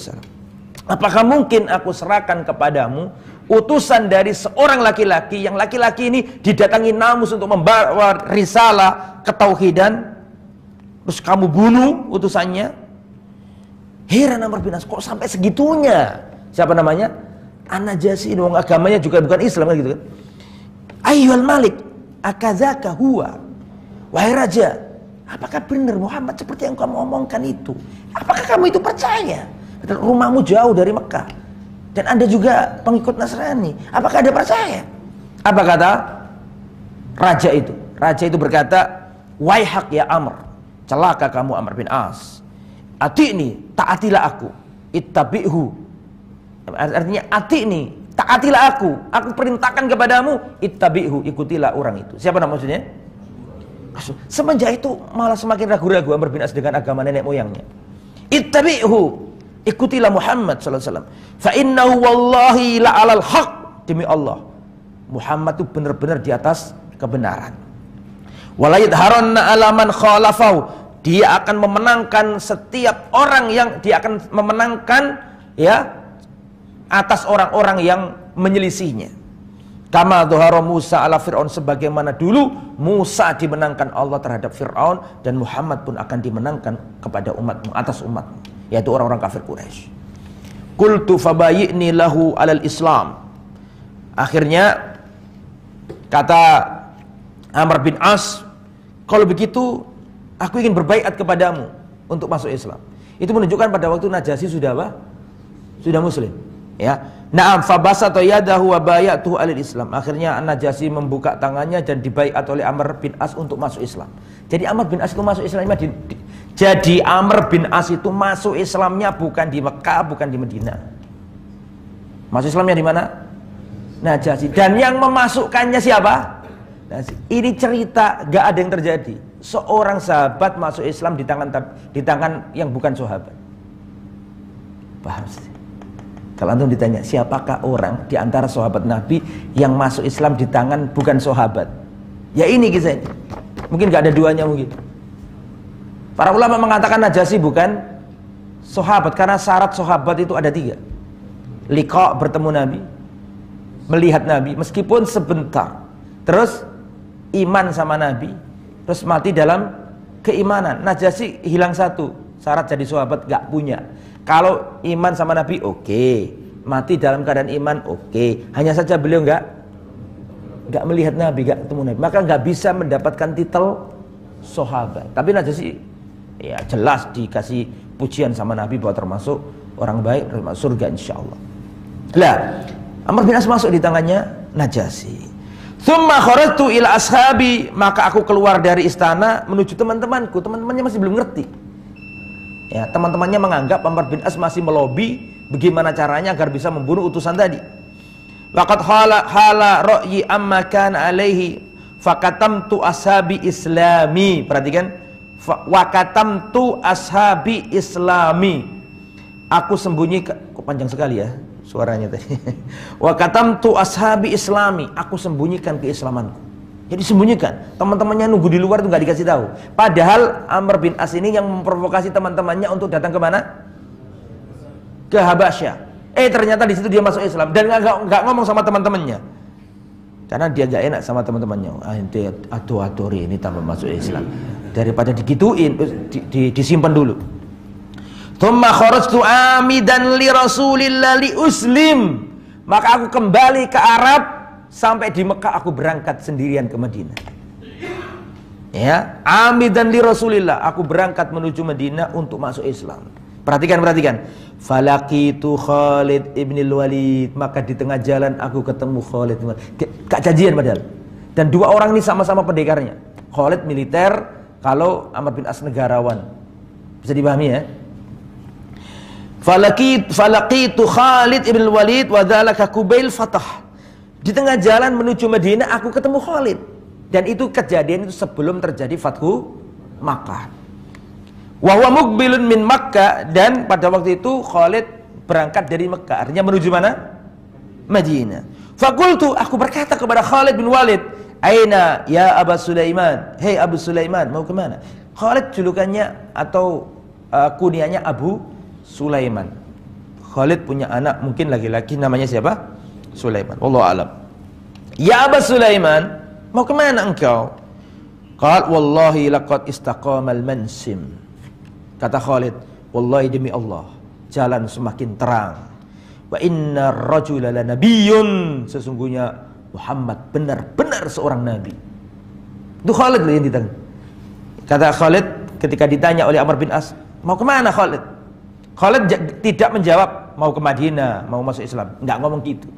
Apakah mungkin aku serahkan kepadamu utusan dari seorang laki-laki yang laki-laki ini didatangi Namus untuk membawa risalah ketauhidan terus kamu bunuh utusannya heran Amr bin As kok sampai segitunya siapa namanya Anajasi, doang wong agamanya juga bukan Islam kan gitu kan Ayyul Malik akadzaka huwa wahai raja apakah benar Muhammad seperti yang kamu omongkan itu apakah kamu itu percaya rumahmu jauh dari Mekah dan anda juga pengikut Nasrani. Apakah anda percaya? Apa kata raja itu? Raja itu berkata, hak ya Amr, celaka kamu Amr bin As. ati ini taatilah aku. Ittabi'hu." Artinya ati ini taatilah aku. Aku perintahkan kepadamu, ittabi'hu, ikutilah orang itu. Siapa nama maksudnya? Semenjak itu malah semakin ragu-ragu Amr bin As dengan agama nenek moyangnya. Ittabi'hu, Ikutilah Muhammad sallallahu alaihi wasallam. Fa innahu wallahi la alal haq. Demi Allah. Muhammad itu benar-benar di atas kebenaran. Walayid haronna alaman khalafau. Dia akan memenangkan setiap orang yang dia akan memenangkan ya atas orang-orang yang menyelisihnya. Kama dhuhara Musa ala Fir'aun sebagaimana dulu Musa dimenangkan Allah terhadap Fir'aun dan Muhammad pun akan dimenangkan kepada umatmu atas umatmu yaitu orang-orang kafir Quraisy. Qultu fabayyini lahu alal Islam. Akhirnya kata Amr bin As, kalau begitu aku ingin berbaikat kepadamu untuk masuk Islam. Itu menunjukkan pada waktu Najasi sudah apa? Sudah muslim. Ya. Naam fabasata yadahu wa tuh alil Islam. Akhirnya Najasi membuka tangannya dan dibaiat oleh Amr bin As untuk masuk Islam. Jadi Amr bin As itu masuk Islam di, di, jadi Amr bin As itu masuk Islamnya bukan di Mekah, bukan di Medina. Masuk Islamnya di mana? Najasi. Dan yang memasukkannya siapa? Najasi. Ini cerita gak ada yang terjadi. Seorang sahabat masuk Islam di tangan di tangan yang bukan sahabat. Paham sih? Kalau antum ditanya siapakah orang di antara sahabat Nabi yang masuk Islam di tangan bukan sahabat? Ya ini kisahnya. Mungkin gak ada duanya mungkin. Para ulama mengatakan najasi bukan sahabat karena syarat sahabat itu ada tiga. Liqa bertemu Nabi, melihat Nabi meskipun sebentar. Terus iman sama Nabi, terus mati dalam keimanan. Najasi hilang satu, syarat jadi sahabat gak punya. Kalau iman sama Nabi oke, okay. mati dalam keadaan iman oke. Okay. Hanya saja beliau gak gak melihat Nabi, gak ketemu Nabi, maka gak bisa mendapatkan titel sahabat. Tapi najasi ya jelas dikasih pujian sama Nabi bahwa termasuk orang baik termasuk surga insya Allah. Lah, Amr bin As masuk di tangannya Najasi. Thumma kharajtu ila ashabi, maka aku keluar dari istana menuju teman-temanku. Teman-temannya masih belum ngerti. Ya, teman-temannya menganggap Amr bin As masih melobi bagaimana caranya agar bisa membunuh utusan tadi. Waqat hala hala ra'yi amma kan alaihi fakatamtu ashabi islami. Perhatikan, Wakatam tu ashabi islami. Aku sembunyi kok panjang sekali ya suaranya tadi. Wakatam tu ashabi islami. Aku sembunyikan keislamanku. Jadi sembunyikan. Teman-temannya nunggu di luar itu nggak dikasih tahu. Padahal Amr bin As ini yang memprovokasi teman-temannya untuk datang kemana Ke Habasyah. Eh ternyata di situ dia masuk Islam dan nggak ngomong sama teman-temannya. Karena dia gak enak sama teman-temannya. Ah, ente atur ini tambah masuk Islam daripada digituin eh, di, di, disimpan dulu thumma kharajtu amidan li rasulillah li uslim maka aku kembali ke Arab sampai di Mekah aku berangkat sendirian ke Madinah ya amidan li rasulillah aku berangkat menuju Madinah untuk masuk Islam perhatikan perhatikan falaqitu Khalid ibn Walid maka di tengah jalan aku ketemu Khalid kak janjian padahal dan dua orang ini sama-sama pendekarnya Khalid militer kalau Amr bin As negarawan. Bisa dipahami ya? Falaki falaqitu Khalid ibn Walid wa dzalaka Kubail Fatah. Di tengah jalan menuju Madinah aku ketemu Khalid. Dan itu kejadian itu sebelum terjadi Fathu Makkah. Wahwa mukbilun min Makkah dan pada waktu itu Khalid berangkat dari Mekah. Artinya menuju mana? Madinah. Fakultu aku berkata kepada Khalid bin Walid, Aina ya Abu Sulaiman? Hei Abu Sulaiman, mau kemana? Khalid julukannya atau uh, kunianya Abu Sulaiman. Khalid punya anak mungkin laki-laki namanya siapa? Sulaiman. Allah alam. Ya Abu Sulaiman, mau kemana engkau? Qal wallahi laqad istaqamal mansim. Kata Khalid, wallahi demi Allah, jalan semakin terang. Wa inna rajula lanabiyyun. Sesungguhnya Muhammad benar-benar seorang nabi. Itu Khalid yang ditanya. Kata Khalid ketika ditanya oleh Amr bin As, mau kemana Khalid? Khalid tidak menjawab mau ke Madinah, mau masuk Islam. Enggak ngomong gitu.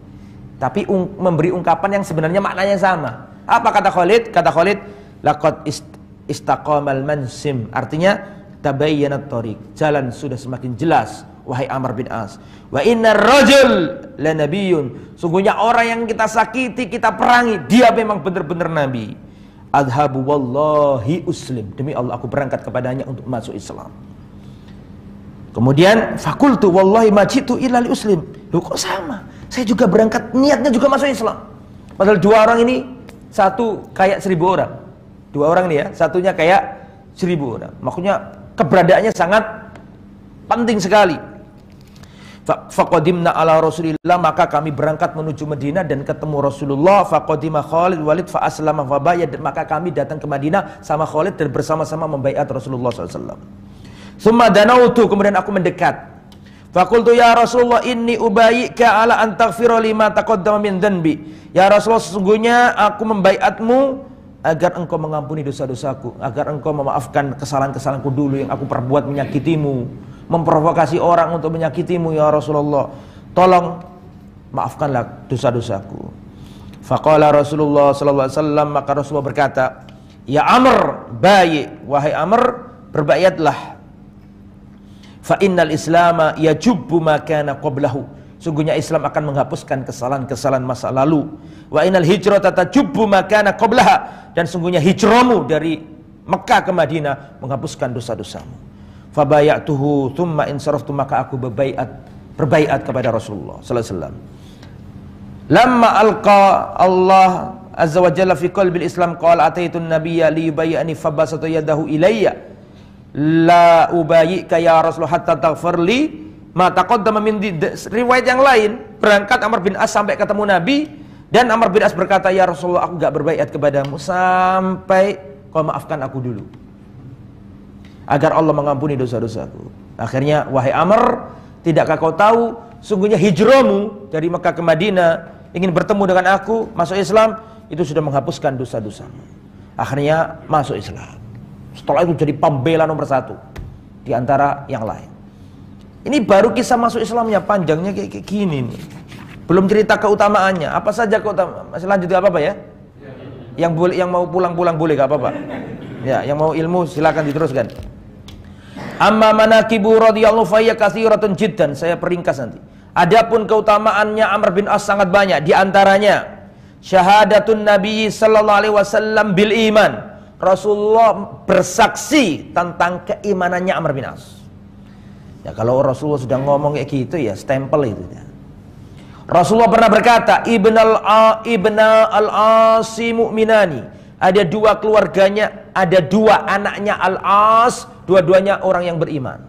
Tapi un memberi ungkapan yang sebenarnya maknanya sama. Apa kata Khalid? Kata Khalid, laqad ist istaqamal mansim. Artinya tabayyanat tariq. Jalan sudah semakin jelas wahai Amr bin As. Wa inna rajul la Sungguhnya orang yang kita sakiti, kita perangi, dia memang benar-benar nabi. Adhabu wallahi uslim. Demi Allah aku berangkat kepadanya untuk masuk Islam. Kemudian fakultu wallahi majitu ilal uslim. Loh kok sama? Saya juga berangkat niatnya juga masuk Islam. Padahal dua orang ini satu kayak seribu orang. Dua orang nih ya, satunya kayak seribu orang. Makanya keberadaannya sangat penting sekali. Fakodimna ala Rasulillah maka kami berangkat menuju Madinah dan ketemu Rasulullah fakodima Khalid Walid fa aslama fa maka kami datang ke Madinah sama Khalid dan bersama-sama membaiat Rasulullah SAW. danau danautu kemudian aku mendekat. Fakultu ya Rasulullah ini ke ala antaghfira lima taqaddama min dhanbi. Ya Rasulullah sesungguhnya aku membaiatmu agar engkau mengampuni dosa-dosaku, agar engkau memaafkan kesalahan-kesalahanku dulu yang aku perbuat menyakitimu memprovokasi orang untuk menyakitimu ya Rasulullah. Tolong maafkanlah dosa-dosaku. Faqala Rasulullah sallallahu alaihi wasallam maka Rasulullah berkata, "Ya Amr, bayi wahai Amr, berbayatlah. Fa innal Islama yajubbu ma kana qablahu." Sungguhnya Islam akan menghapuskan kesalahan-kesalahan masa lalu. Wa innal hijrata tajubbu ma kana qablaha dan sungguhnya hijramu dari Mekah ke Madinah menghapuskan dosa-dosamu fabayatuhu thumma insaraftu maka aku berbaiat berbaiat kepada Rasulullah sallallahu alaihi wasallam lamma alqa Allah azza wa jalla fi qalbil islam qala ataitu nabiyya li yubayyani fabasata yadahu ilayya la ubayyika ya rasul hatta taghfir li ma taqaddama min riwayat yang lain berangkat Amr bin As sampai ketemu Nabi dan Amr bin As berkata ya Rasulullah aku gak berbaiat kepadamu sampai kau maafkan aku dulu agar Allah mengampuni dosa-dosaku. Akhirnya, wahai Amr, tidakkah kau tahu sungguhnya hijromu dari Mekah ke Madinah ingin bertemu dengan aku masuk Islam itu sudah menghapuskan dosa-dosamu. Akhirnya masuk Islam. Setelah itu jadi pembela nomor satu di antara yang lain. Ini baru kisah masuk Islamnya panjangnya kayak, kayak gini nih. Belum cerita keutamaannya. Apa saja keutamaan? Masih lanjut gak apa-apa ya? Yang boleh yang mau pulang-pulang boleh gak apa-apa. Ya, yang mau ilmu silakan diteruskan. Amma manakibu radhiyallahu fayya kathiratun jiddan. Saya peringkas nanti. Adapun keutamaannya Amr bin As sangat banyak. Di antaranya syahadatun Nabi sallallahu alaihi wasallam bil iman. Rasulullah bersaksi tentang keimanannya Amr bin As. Ya kalau Rasulullah sudah ngomong kayak gitu ya stempel itu ya. Rasulullah pernah berkata, "Ibn al-Ibn al-Asi mu'minani." ada dua keluarganya, ada dua anaknya Al-As, dua-duanya orang yang beriman.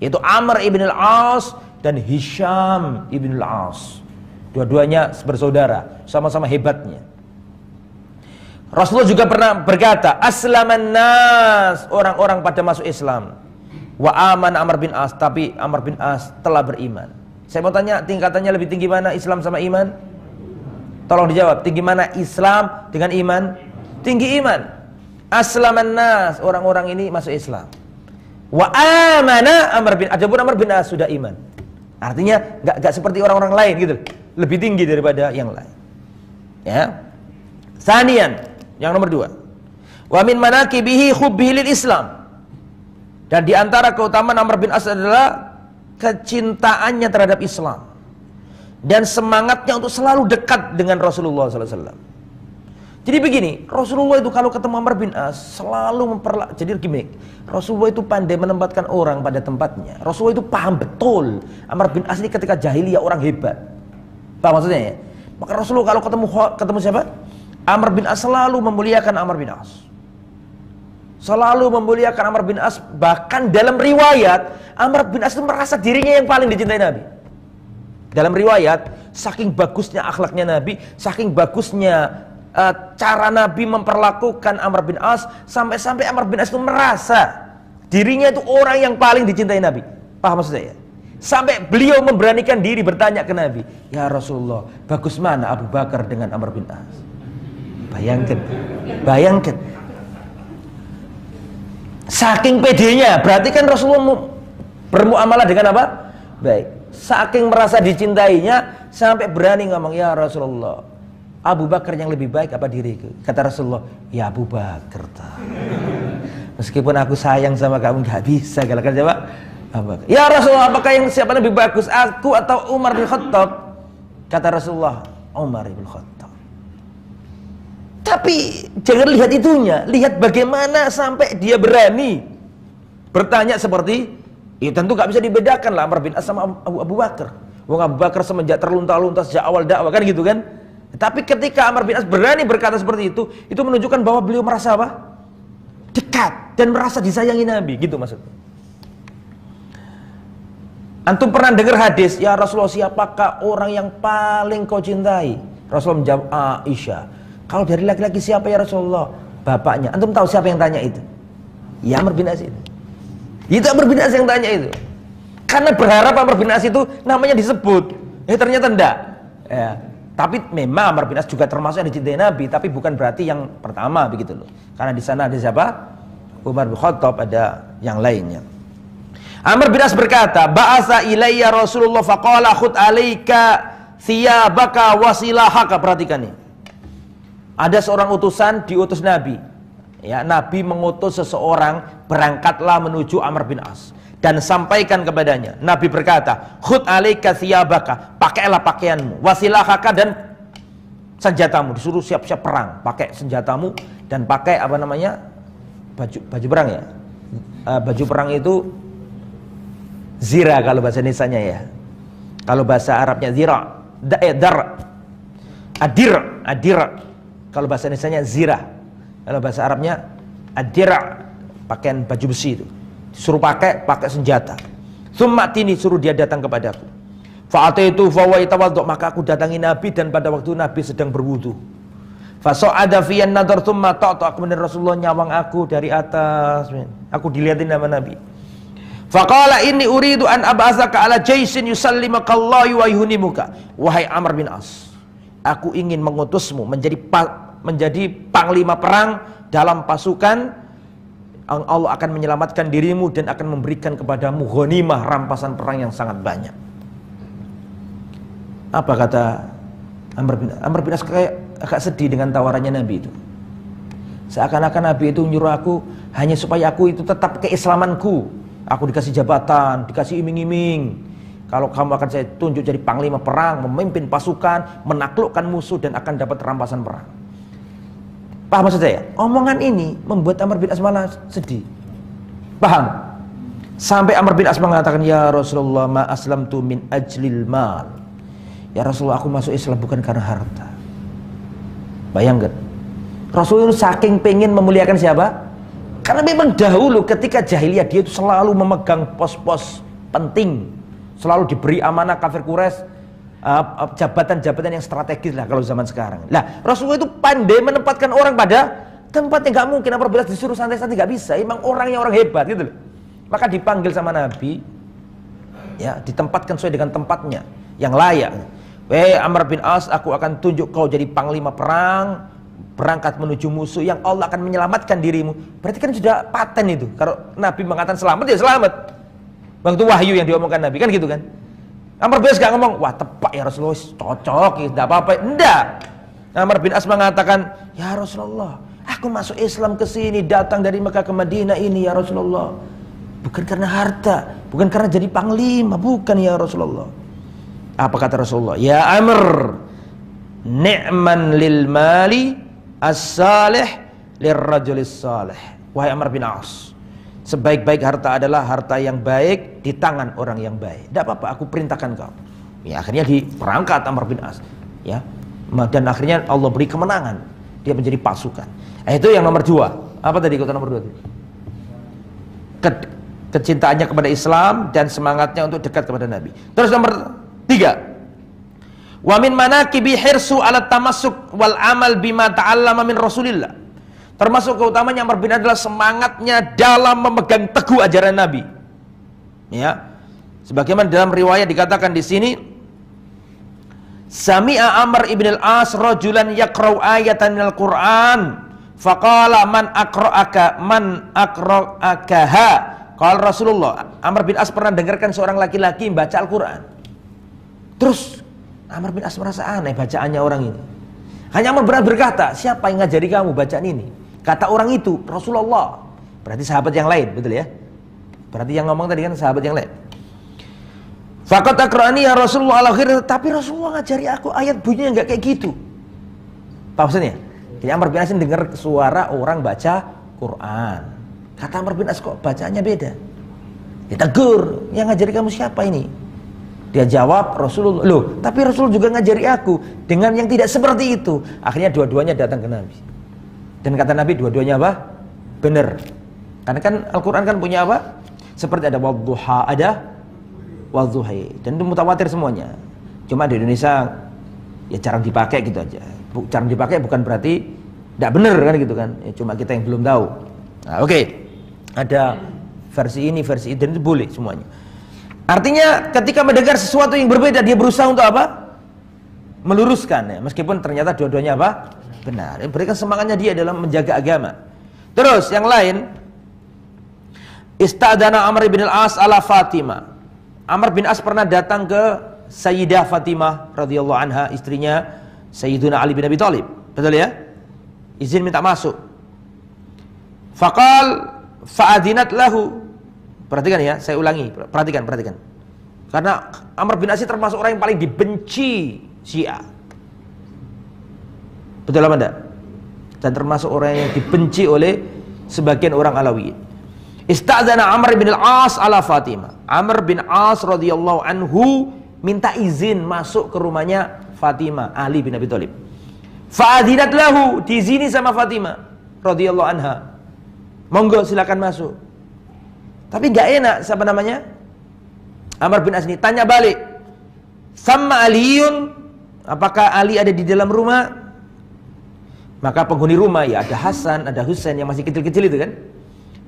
Yaitu Amr ibn Al-As dan Hisham ibn Al-As. Dua-duanya bersaudara, sama-sama hebatnya. Rasulullah juga pernah berkata, "Aslaman nas", orang-orang pada masuk Islam. Wa aman Amr bin As, tapi Amr bin As telah beriman. Saya mau tanya, tingkatannya lebih tinggi mana Islam sama iman? Tolong dijawab, tinggi mana Islam dengan iman? tinggi iman. Aslaman nas, orang-orang ini masuk Islam. Wa amana Amr bin pun Amr bin As sudah iman. Artinya nggak nggak seperti orang-orang lain gitu. Lebih tinggi daripada yang lain. Ya. Sanian, yang nomor dua. Wa min manakibihi hubbihi lil Islam. Dan di antara keutamaan Amr bin As adalah kecintaannya terhadap Islam dan semangatnya untuk selalu dekat dengan Rasulullah Sallallahu Alaihi Wasallam jadi begini, Rasulullah itu kalau ketemu Amr bin As selalu memperla jadi gimik. Rasulullah itu pandai menempatkan orang pada tempatnya. Rasulullah itu paham betul Amr bin As ini ketika jahiliyah orang hebat. Paham maksudnya ya? Maka Rasulullah kalau ketemu ketemu siapa? Amr bin As selalu memuliakan Amr bin As. Selalu memuliakan Amr bin As bahkan dalam riwayat Amr bin As itu merasa dirinya yang paling dicintai Nabi. Dalam riwayat saking bagusnya akhlaknya Nabi, saking bagusnya uh, cara Nabi memperlakukan Amr bin As sampai-sampai Amr bin As itu merasa dirinya itu orang yang paling dicintai Nabi. Paham maksud saya? Sampai beliau memberanikan diri bertanya ke Nabi, "Ya Rasulullah, bagus mana Abu Bakar dengan Amr bin As?" Bayangkan. Bayangkan. Saking pedenya, berarti kan Rasulullah bermuamalah dengan apa? Baik. Saking merasa dicintainya sampai berani ngomong, "Ya Rasulullah, Abu Bakar yang lebih baik apa diriku? Kata Rasulullah, ya Abu Bakar. Meskipun aku sayang sama kamu nggak bisa kalau kan jawab Abu Bakar. Ya Rasulullah, apakah yang siapa lebih bagus, aku atau Umar bin Khattab? Kata Rasulullah, Umar bin Khattab. Tapi jangan lihat itunya, lihat bagaimana sampai dia berani bertanya seperti Ya tentu gak bisa dibedakan lah Amr bin As sama Abu, Abu Bakar. Wong Abu Bakar semenjak terlunta-lunta sejak awal dakwah kan gitu kan? Tapi ketika Amr bin As berani berkata seperti itu, itu menunjukkan bahwa beliau merasa apa? Dekat dan merasa disayangi Nabi, gitu maksudnya. Antum pernah dengar hadis, ya Rasulullah siapakah orang yang paling kau cintai? Rasulullah menjawab Aisyah. Kalau dari laki-laki siapa ya Rasulullah? Bapaknya. Antum tahu siapa yang tanya itu? Ya Amr bin As itu. Itu Amr bin As yang tanya itu. Karena berharap Amr bin As itu namanya disebut. Eh ternyata enggak. Ya. Tapi memang Amr bin As juga termasuk yang dicintai Nabi, tapi bukan berarti yang pertama begitu loh. Karena di sana ada siapa? Umar bin Khattab ada yang lainnya. Amr bin As berkata, "Ba'asa ilayya Rasulullah faqala khud alaika thiyabaka wasilahaka." Perhatikan nih. Ada seorang utusan diutus Nabi. Ya, Nabi mengutus seseorang berangkatlah menuju Amr bin As dan sampaikan kepadanya. Nabi berkata, "Khud alaika siyabaka, Pakailah pakaianmu, wasilahaka dan senjatamu. Disuruh siap-siap perang, pakai senjatamu dan pakai apa namanya? baju baju perang ya. Eh, baju perang itu zira kalau bahasa nisanya ya. Kalau bahasa Arabnya zira, da, eh, dar, adir, adir. Kalau bahasa nisanya zira. Kalau bahasa Arabnya adira, pakaian baju besi itu. Suruh pakai, pakai senjata. Thumma tini suruh dia datang kepadaku. Fa'ata itu itawadu maka aku datangi Nabi dan pada waktu Nabi sedang berwudu. ada fiyan nadar thumma aku kemudian Rasulullah nyawang aku dari atas. Aku dilihatin nama Nabi. fakala ini uridu an ab'atsaka ala jaisin yusallimaka Allah wa yuhnimuka. Wahai Amr bin As, aku ingin mengutusmu menjadi menjadi panglima perang dalam pasukan Allah akan menyelamatkan dirimu dan akan memberikan kepadamu ghanimah rampasan perang yang sangat banyak. Apa kata Amr bin, Amr bin As kayak agak sedih dengan tawarannya Nabi itu. Seakan-akan Nabi itu nyuruh aku hanya supaya aku itu tetap keislamanku. Aku dikasih jabatan, dikasih iming-iming. Kalau kamu akan saya tunjuk jadi panglima perang, memimpin pasukan, menaklukkan musuh dan akan dapat rampasan perang. Paham maksud saya? Omongan ini membuat Amr bin Asmalah sedih. Paham? Sampai Amr bin Asmalah mengatakan, "Ya Rasulullah, ma Aslam tu min ajlil mal." Ya Rasulullah, aku masuk Islam bukan karena harta. Bayangkan. Rasulullah saking pengen memuliakan siapa? Karena memang dahulu ketika jahiliyah dia itu selalu memegang pos-pos penting. Selalu diberi amanah kafir Quraisy Eh, eh, jabatan-jabatan uh, yang strategis lah kalau zaman sekarang. Lah, Rasulullah itu pandai menempatkan orang pada tempat yang nggak mungkin apabila disuruh santai-santai nggak bisa. Emang orangnya orang hebat gitu loh. Maka dipanggil sama Nabi ya, ditempatkan sesuai dengan tempatnya yang layak. Wei Amr bin As, aku akan tunjuk kau jadi panglima perang, berangkat menuju musuh yang Allah akan menyelamatkan dirimu. Berarti kan sudah paten itu. Kalau Nabi mengatakan selamat ya selamat. Waktu wahyu yang diomongkan Nabi kan gitu kan. Amr bin As gak ngomong, wah tepat ya Rasulullah, cocok, tidak apa-apa. Enggak. Amr bin As mengatakan, ya Rasulullah, aku masuk Islam ke sini, datang dari Mekah ke Madinah ini ya Rasulullah. Bukan karena harta, bukan karena jadi panglima, bukan ya Rasulullah. Apa kata Rasulullah? Ya Amr, ni'man lil mali as-salih lirrajulis salih. Wahai Amr bin As, sebaik-baik harta adalah harta yang baik di tangan orang yang baik. Tidak apa-apa, aku perintahkan kau. Ya, akhirnya diperangkat Amr bin As. Ya, dan akhirnya Allah beri kemenangan. Dia menjadi pasukan. Eh, itu yang nomor dua. Apa tadi kota nomor dua? Ke, kecintaannya kepada Islam dan semangatnya untuk dekat kepada Nabi. Terus nomor tiga, Wamin mana kibihirsu alat tamasuk wal amal bima ta'allama min Rasulillah. Termasuk keutamaan Amr bin adalah semangatnya dalam memegang teguh ajaran Nabi. Ya. Sebagaimana dalam riwayat dikatakan di sini Sami'a Amr ibn al-As rajulan yaqra'u ayatan minal Qur'an faqala man aqra'aka man aqra'akaha qala Rasulullah Amr bin As pernah dengarkan seorang laki-laki baca Al-Qur'an. Terus Amr bin As merasa aneh bacaannya orang ini. Hanya Amr berat berkata, siapa yang ngajari kamu bacaan ini? Kata orang itu, Rasulullah. Berarti sahabat yang lain, betul ya? Berarti yang ngomong tadi kan sahabat yang lain. Fakat akrani ya Rasulullah ala tapi Rasulullah ngajari aku ayat bunyinya nggak kayak gitu. apa maksudnya? Jadi Amr bin Asin dengar suara orang baca Quran. Kata Amr bin As kok bacanya beda. Ditegur, ya yang ngajari kamu siapa ini? Dia jawab Rasulullah, loh tapi Rasul juga ngajari aku dengan yang tidak seperti itu. Akhirnya dua-duanya datang ke Nabi. Dan kata Nabi dua-duanya apa? Benar. Karena kan Al-Qur'an kan punya apa? Seperti ada wadduha, ada wadduhai. Dan itu mutawatir semuanya. Cuma di Indonesia ya jarang dipakai gitu aja. Jarang dipakai bukan berarti tidak benar kan gitu kan. Ya, cuma kita yang belum tahu. Nah, oke. Okay. Ada versi ini, versi itu dan itu boleh semuanya. Artinya ketika mendengar sesuatu yang berbeda dia berusaha untuk apa? meluruskan ya, meskipun ternyata dua-duanya apa? benar. Yang berikan semangatnya dia dalam menjaga agama. Terus yang lain Istadana Amr bin Al-As ala Fatimah. Amr bin As pernah datang ke Sayyidah Fatimah radhiyallahu anha, istrinya Sayyiduna Ali bin Abi Thalib. Betul ya? Izin minta masuk. Faqal fa'adinat lahu. Perhatikan ya, saya ulangi. Perhatikan, perhatikan. Karena Amr bin As termasuk orang yang paling dibenci Syiah. Betul apa tidak? Dan termasuk orang yang dibenci oleh sebagian orang Alawi. Istazana Amr bin Al-As ala Fatimah. Amr bin As radhiyallahu anhu minta izin masuk ke rumahnya Fatimah, Ali bin Abi Thalib. Fa'adinat lahu, diizini sama Fatimah radhiyallahu anha. Monggo silakan masuk. Tapi gak enak siapa namanya? Amr bin As ini tanya balik. Sama Aliun Apakah Ali ada di dalam rumah? Maka penghuni rumah ya ada Hasan, ada Husain yang masih kecil-kecil itu kan.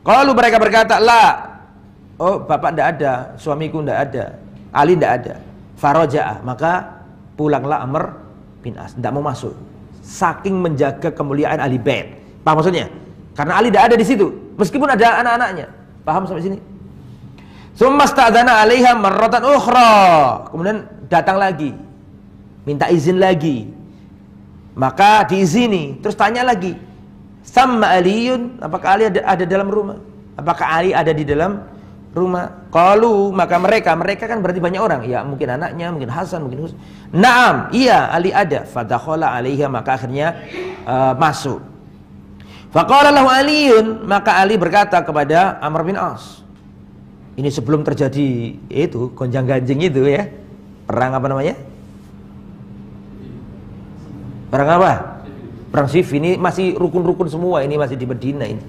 Kalau mereka berkata, lah, Oh, bapak tidak ada, suamiku tidak ada, Ali tidak ada. Faroja, maka pulanglah Amr bin As, tidak mau masuk. Saking menjaga kemuliaan Ali Bait. Paham maksudnya? Karena Ali tidak ada di situ, meskipun ada anak-anaknya. Paham sampai sini? Summa sta'dana 'alaiha marratan ukhra. Kemudian datang lagi minta izin lagi maka diizini terus tanya lagi sama Aliun apakah Ali ada, ada dalam rumah apakah Ali ada di dalam rumah kalau maka mereka mereka kan berarti banyak orang ya mungkin anaknya mungkin Hasan mungkin Hus Naam iya Ali ada Fadakola alaiha maka akhirnya uh, masuk Faqala Aliun maka Ali berkata kepada Amr bin Aus. Ini sebelum terjadi itu gonjang-ganjing itu ya. Perang apa namanya? Perang apa? Perang Sif ini masih rukun-rukun semua ini masih di Medina ini.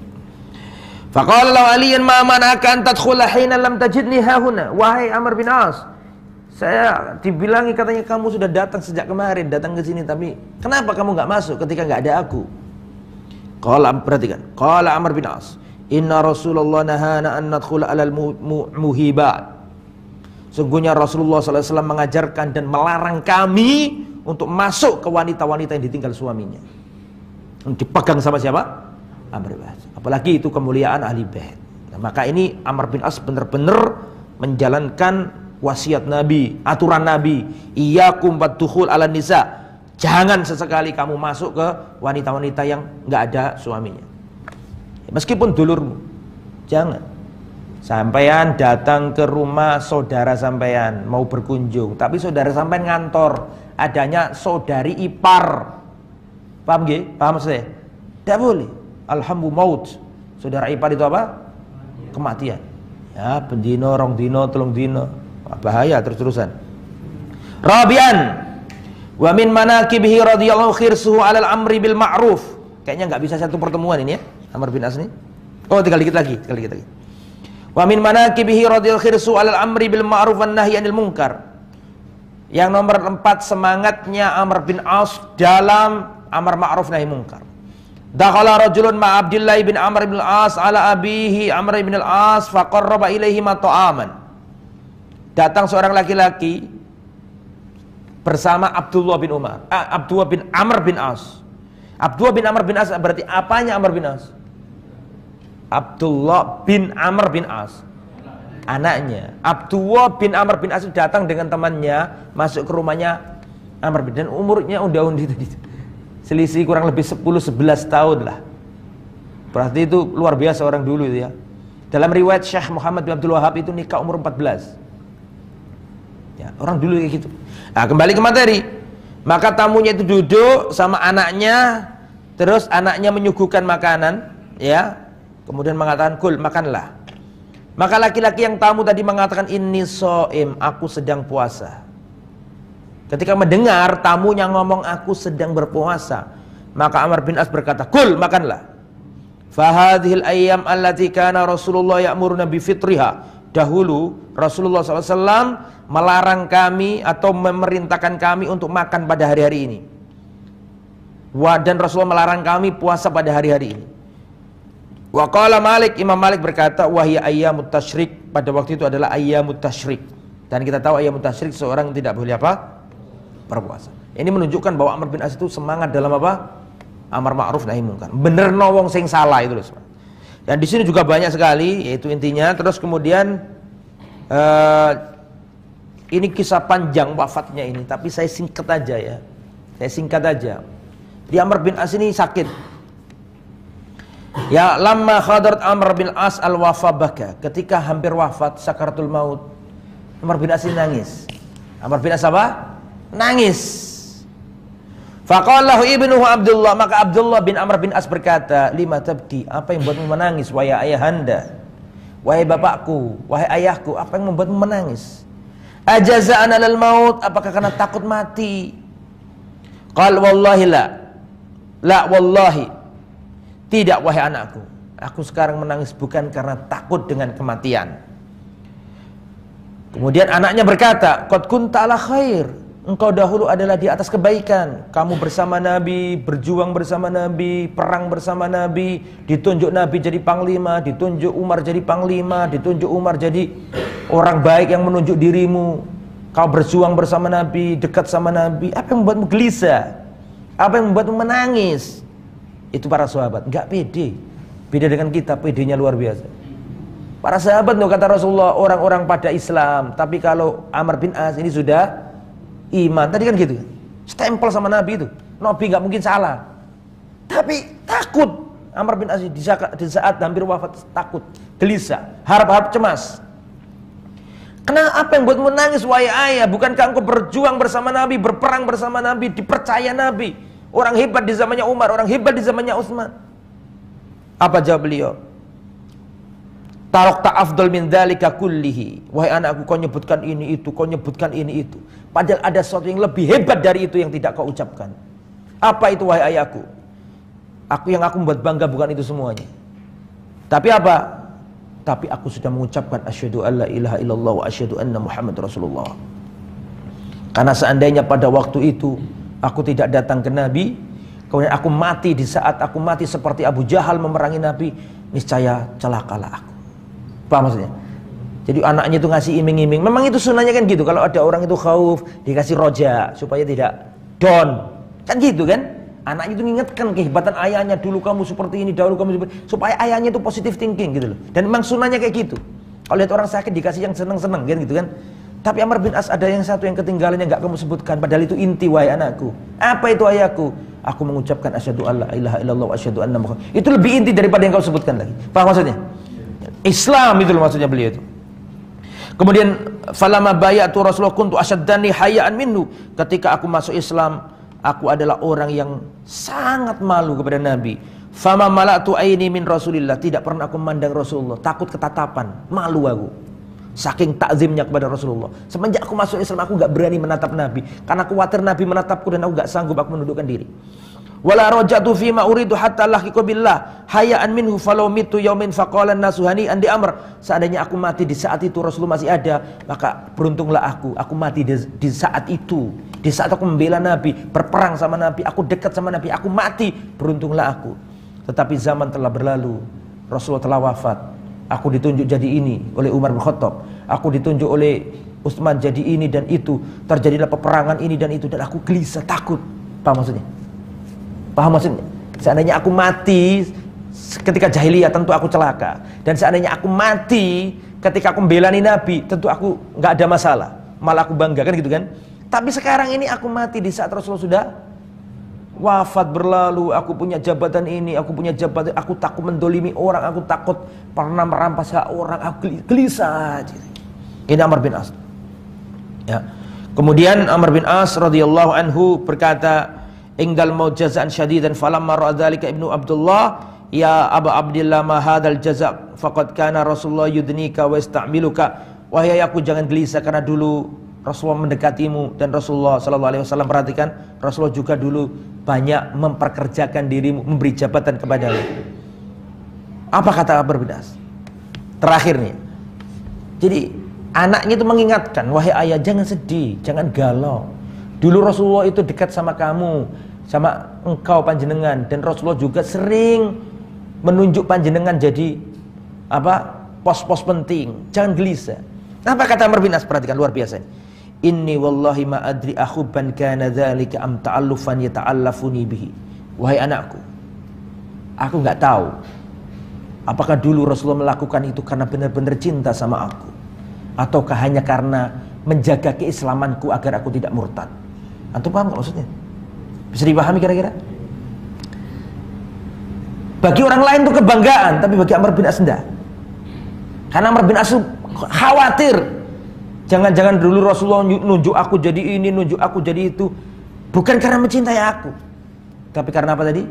Faqala law aliyan ma manaka an tadkhula hina lam tajidni hahuna. Wahai Amr bin As, saya dibilangi katanya kamu sudah datang sejak kemarin datang ke sini tapi kenapa kamu nggak masuk ketika nggak ada aku? Qala perhatikan. Qala Amr bin As, "Inna Rasulullah nahana an nadkhula alal muhibat." Sungguhnya Rasulullah SAW mengajarkan dan melarang kami untuk masuk ke wanita-wanita yang ditinggal suaminya. Dipegang sama siapa? Amr bin As. Apalagi itu kemuliaan ahli bait. Nah, maka ini Amr bin As benar-benar menjalankan wasiat Nabi, aturan Nabi, iyyakum batukhul ala nisa. Jangan sesekali kamu masuk ke wanita-wanita yang enggak ada suaminya. Meskipun dulurmu. Jangan. Sampaian datang ke rumah saudara sampean mau berkunjung, tapi saudara sampean ngantor, adanya saudari ipar. Paham gak? Paham maksudnya? Tidak boleh. alhamdulillah maut. Saudara ipar itu apa? Kematian. Ya, pendino, rong dino, telung dino. Bahaya terus-terusan. Rabian wa min manakibihi radhiyallahu khirsuhu 'alal amri bil ma'ruf. Kayaknya nggak bisa satu pertemuan ini ya. Amr bin Asni. Oh, tinggal dikit lagi, tinggal dikit lagi. Wa min manakibihi radhiyallahu khirsuhu 'alal amri bil ma'ruf wan nahyi 'anil munkar. Yang nomor empat semangatnya Amr bin Aus dalam Amr ma'ruf nahi Munkar. Dakhala rajulun ma Abdullah bin Amr bin Al-As ala abihi Amr bin Al-As faqarraba ilaihi mat'aman. Datang seorang laki-laki bersama Abdullah bin Umar, eh, Abdullah bin Amr bin As. Abdullah bin Amr bin As berarti apanya Amr bin As? Abdullah bin Amr bin As anaknya. Abdullah bin Amr bin As datang dengan temannya masuk ke rumahnya Amr bin dan umurnya udah-undi tadi. Selisih kurang lebih 10 11 tahun lah. Berarti itu luar biasa orang dulu itu ya. Dalam riwayat Syekh Muhammad bin Abdul Wahab itu nikah umur 14. Ya, orang dulu kayak gitu. Nah, kembali ke materi. Maka tamunya itu duduk sama anaknya, terus anaknya menyuguhkan makanan, ya. Kemudian mengatakan, "Kul, makanlah." Maka laki-laki yang tamu tadi mengatakan ini soim, aku sedang puasa. Ketika mendengar tamunya ngomong aku sedang berpuasa, maka Amr bin As berkata, "Kul, makanlah." Fahadhil ayam allati kana Rasulullah ya'muruna bi fitriha. Dahulu Rasulullah SAW melarang kami atau memerintahkan kami untuk makan pada hari-hari ini. Wah, dan Rasulullah melarang kami puasa pada hari-hari ini. Waqala Malik, Imam Malik berkata, wahya ayah mutasyrik Pada waktu itu adalah ayah mutasyrik. Dan kita tahu ayah mutasyrik seorang tidak boleh apa? Berpuasa. Ini menunjukkan bahwa Amr bin As itu semangat dalam apa? Amar ma'ruf nahi mungkar. Bener nawong sing salah itu loh. Dan di sini juga banyak sekali yaitu intinya terus kemudian eh, ini kisah panjang wafatnya ini tapi saya singkat aja ya. Saya singkat aja. Di Amr bin As ini sakit Ya lama khadrat Amr bin As al wafabaka ketika hampir wafat sakaratul maut Amr bin As nangis. Amr bin As apa? Nangis. Faqalahu ibnuhu Abdullah maka Abdullah bin Amr bin As berkata, "Lima tabki? Apa yang membuatmu menangis wahai ayahanda? Wahai bapakku, wahai ayahku, apa yang membuatmu menangis?" Ajaza'an alal maut apakah karena takut mati? Qal wallahi la. La wallahi tidak wahai anakku, aku sekarang menangis bukan karena takut dengan kematian. Kemudian anaknya berkata, Kod kun khair. Engkau dahulu adalah di atas kebaikan. Kamu bersama Nabi, berjuang bersama Nabi, perang bersama Nabi, ditunjuk Nabi jadi panglima, ditunjuk Umar jadi panglima, ditunjuk Umar jadi orang baik yang menunjuk dirimu. Kau berjuang bersama Nabi, dekat sama Nabi. Apa yang membuatmu gelisah? Apa yang membuatmu menangis? Itu para sahabat, nggak pede. Beda dengan kita, pedenya luar biasa. Para sahabat tuh kata Rasulullah, orang-orang pada Islam, tapi kalau Amr bin As ini sudah iman. Tadi kan gitu. Stempel sama Nabi itu. Nabi nggak mungkin salah. Tapi takut. Amr bin As di saat, di saat hampir wafat takut, gelisah, harap-harap cemas. Kenapa apa yang buat menangis wahai ayah? Bukankah engkau berjuang bersama Nabi, berperang bersama Nabi, dipercaya Nabi? Orang hebat di zamannya Umar, orang hebat di zamannya Utsman. Apa jawab beliau? Tarokta afdol min dzalika kullihi. Wahai anakku, kau nyebutkan ini itu, kau nyebutkan ini itu. Padahal ada sesuatu yang lebih hebat dari itu yang tidak kau ucapkan. Apa itu wahai ayahku? Aku yang aku membuat bangga bukan itu semuanya. Tapi apa? Tapi aku sudah mengucapkan asyhadu alla ilaha illallah wa asyhadu anna Muhammad Rasulullah. Karena seandainya pada waktu itu Aku tidak datang ke Nabi, kemudian aku mati di saat aku mati seperti Abu Jahal memerangi Nabi, niscaya celakalah aku. Paham maksudnya? Jadi anaknya itu ngasih iming-iming. Memang itu sunahnya kan gitu. Kalau ada orang itu khauf, dikasih roja supaya tidak down. Kan gitu kan? Anaknya itu mengingatkan kehebatan ayahnya dulu kamu seperti ini, dahulu kamu seperti ini. supaya ayahnya itu positif thinking gitu loh. Dan memang sunahnya kayak gitu. Kalau lihat orang sakit dikasih yang seneng-seneng kan gitu kan. Tapi Amr bin As ada yang satu yang ketinggalan yang gak kamu sebutkan. Padahal itu inti wahai anakku. Apa itu ayahku? Aku mengucapkan asyhadu alla ilaha illallah wa asyhadu anna Muhammad. Itu lebih inti daripada yang kau sebutkan lagi. Paham maksudnya? Islam itu maksudnya beliau itu. Kemudian falama bayatu Rasulullah kuntu asyaddani hayaan minhu. Ketika aku masuk Islam, aku adalah orang yang sangat malu kepada Nabi. Fama malatu aini min Rasulillah. Tidak pernah aku memandang Rasulullah. Takut ketatapan. Malu aku. Saking takzimnya kepada Rasulullah. Semenjak aku masuk Islam, aku gak berani menatap Nabi. Karena khawatir Nabi menatapku dan aku gak sanggup aku menundukkan diri. Wala rajatu fi ma uridu hatta lahiqu billah hayaan minhu falau mitu yaumin faqala an-nasu hani'an amr. Seandainya aku mati di saat itu Rasulullah masih ada, maka beruntunglah aku. Aku mati di, di saat itu. Di saat aku membela Nabi, berperang sama Nabi, aku dekat sama Nabi, aku mati, beruntunglah aku. Tetapi zaman telah berlalu. Rasulullah telah wafat. Aku ditunjuk jadi ini oleh Umar bin Khattab. Aku ditunjuk oleh Utsman jadi ini dan itu. Terjadilah peperangan ini dan itu dan aku gelisah takut. Paham maksudnya? Paham maksudnya? Seandainya aku mati ketika jahiliyah tentu aku celaka. Dan seandainya aku mati ketika aku membela Nabi tentu aku nggak ada masalah. Malah aku bangga kan gitu kan? Tapi sekarang ini aku mati di saat Rasulullah sudah wafat berlalu, aku punya jabatan ini, aku punya jabatan, aku takut mendolimi orang, aku takut pernah merampas hak orang, aku gelisah. Ini Amr bin As. Ya. Kemudian Amr bin As radhiyallahu anhu berkata, Inggal mau jazaan dan falam maradali maradalika Ibnu Abdullah, ya abu Abdullah mahadal jazak jaza' kana Rasulullah yudnika wa istamiluka. Wahai aku jangan gelisah karena dulu Rasulullah mendekatimu dan Rasulullah sallallahu alaihi wasallam perhatikan Rasulullah juga dulu banyak memperkerjakan dirimu, memberi jabatan kepada kepadamu. Apa kata berbedas? Terakhir nih. Jadi anaknya itu mengingatkan, wahai ayah jangan sedih, jangan galau. Dulu Rasulullah itu dekat sama kamu, sama engkau panjenengan dan Rasulullah juga sering menunjuk panjenengan jadi apa? pos-pos penting. Jangan gelisah. Apa kata Amr bin As? Perhatikan luar biasa. Ini. Inni wallahi ma adri akhubban kana dhalika am ta'allufan yata'allafuni bihi. Wahai anakku, aku nggak tahu apakah dulu Rasulullah melakukan itu karena benar-benar cinta sama aku ataukah hanya karena menjaga keislamanku agar aku tidak murtad. Antum paham nggak maksudnya? Bisa dipahami kira-kira? Bagi orang lain itu kebanggaan, tapi bagi Amr bin As Karena Amr bin As khawatir Jangan-jangan dulu Rasulullah nunjuk aku jadi ini, nunjuk aku jadi itu. Bukan karena mencintai aku. Tapi karena apa tadi?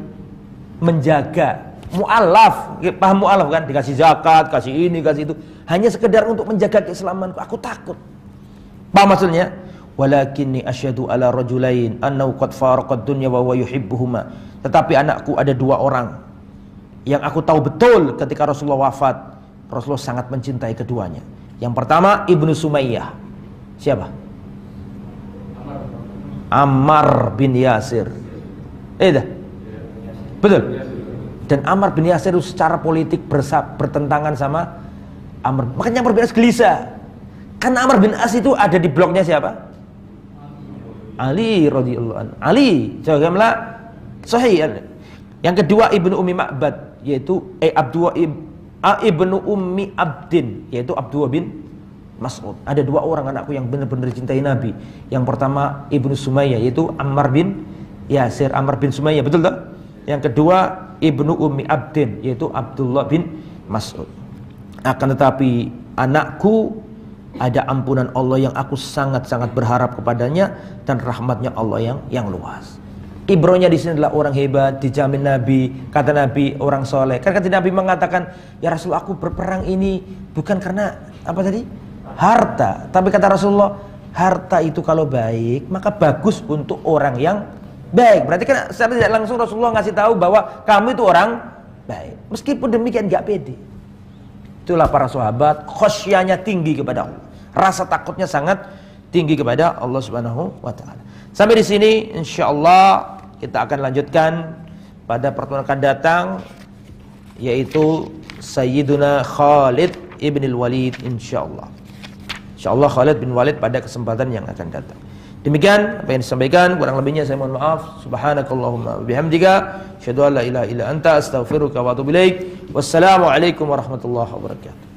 Menjaga. Mu'alaf. Ya, paham mu'alaf kan? Dikasih zakat, kasih ini, kasih itu. Hanya sekedar untuk menjaga keselamanku Aku takut. Paham maksudnya? Walakinni asyadu ala rajulain annahu qad faraqad dunya wa huwa Tetapi anakku ada dua orang yang aku tahu betul ketika Rasulullah wafat, Rasulullah sangat mencintai keduanya. Yang pertama Ibnu Sumayyah. Siapa? Ammar bin Yasir. Eh, Betul. Dan Ammar bin Yasir itu secara politik bersab, bertentangan sama Amr. Makanya Amr bin Yasir gelisah. Kan Amr bin As itu ada di bloknya siapa? Ali radhiyallahu anhu. Ali, jagamlah sahih. Yang kedua Ibnu Umi Ma'bad yaitu eh Abdullah Ibnu Ummi Abdin yaitu Abdullah bin Mas'ud. Ada dua orang anakku yang benar-benar cintai Nabi. Yang pertama Ibnu Sumayyah yaitu Ammar bin Yasir, Ammar bin Sumayyah, betul tak? Yang kedua Ibnu Ummi Abdin yaitu Abdullah bin Mas'ud. Akan tetapi anakku ada ampunan Allah yang aku sangat-sangat berharap kepadanya dan rahmatnya Allah yang yang luas. Ibronya di sini adalah orang hebat, dijamin Nabi, kata Nabi orang soleh. Karena kata Nabi mengatakan, ya Rasul aku berperang ini bukan karena apa tadi harta, tapi kata Rasulullah harta itu kalau baik maka bagus untuk orang yang baik. Berarti kan secara tidak langsung Rasulullah ngasih tahu bahwa kamu itu orang baik. Meskipun demikian nggak pede. Itulah para sahabat khosyanya tinggi kepada Allah. Rasa takutnya sangat tinggi kepada Allah Subhanahu wa taala. Sampai di sini insyaallah kita akan lanjutkan pada pertemuan akan datang yaitu Sayyiduna Khalid ibn al-Walid insyaallah. Insyaallah Khalid bin Walid pada kesempatan yang akan datang. Demikian apa yang disampaikan, kurang lebihnya saya mohon maaf. Subhanakallahumma bihamdika, asyhadu ilaha illa anta, astaghfiruka wa atubu ilaik. Wassalamualaikum warahmatullahi wabarakatuh.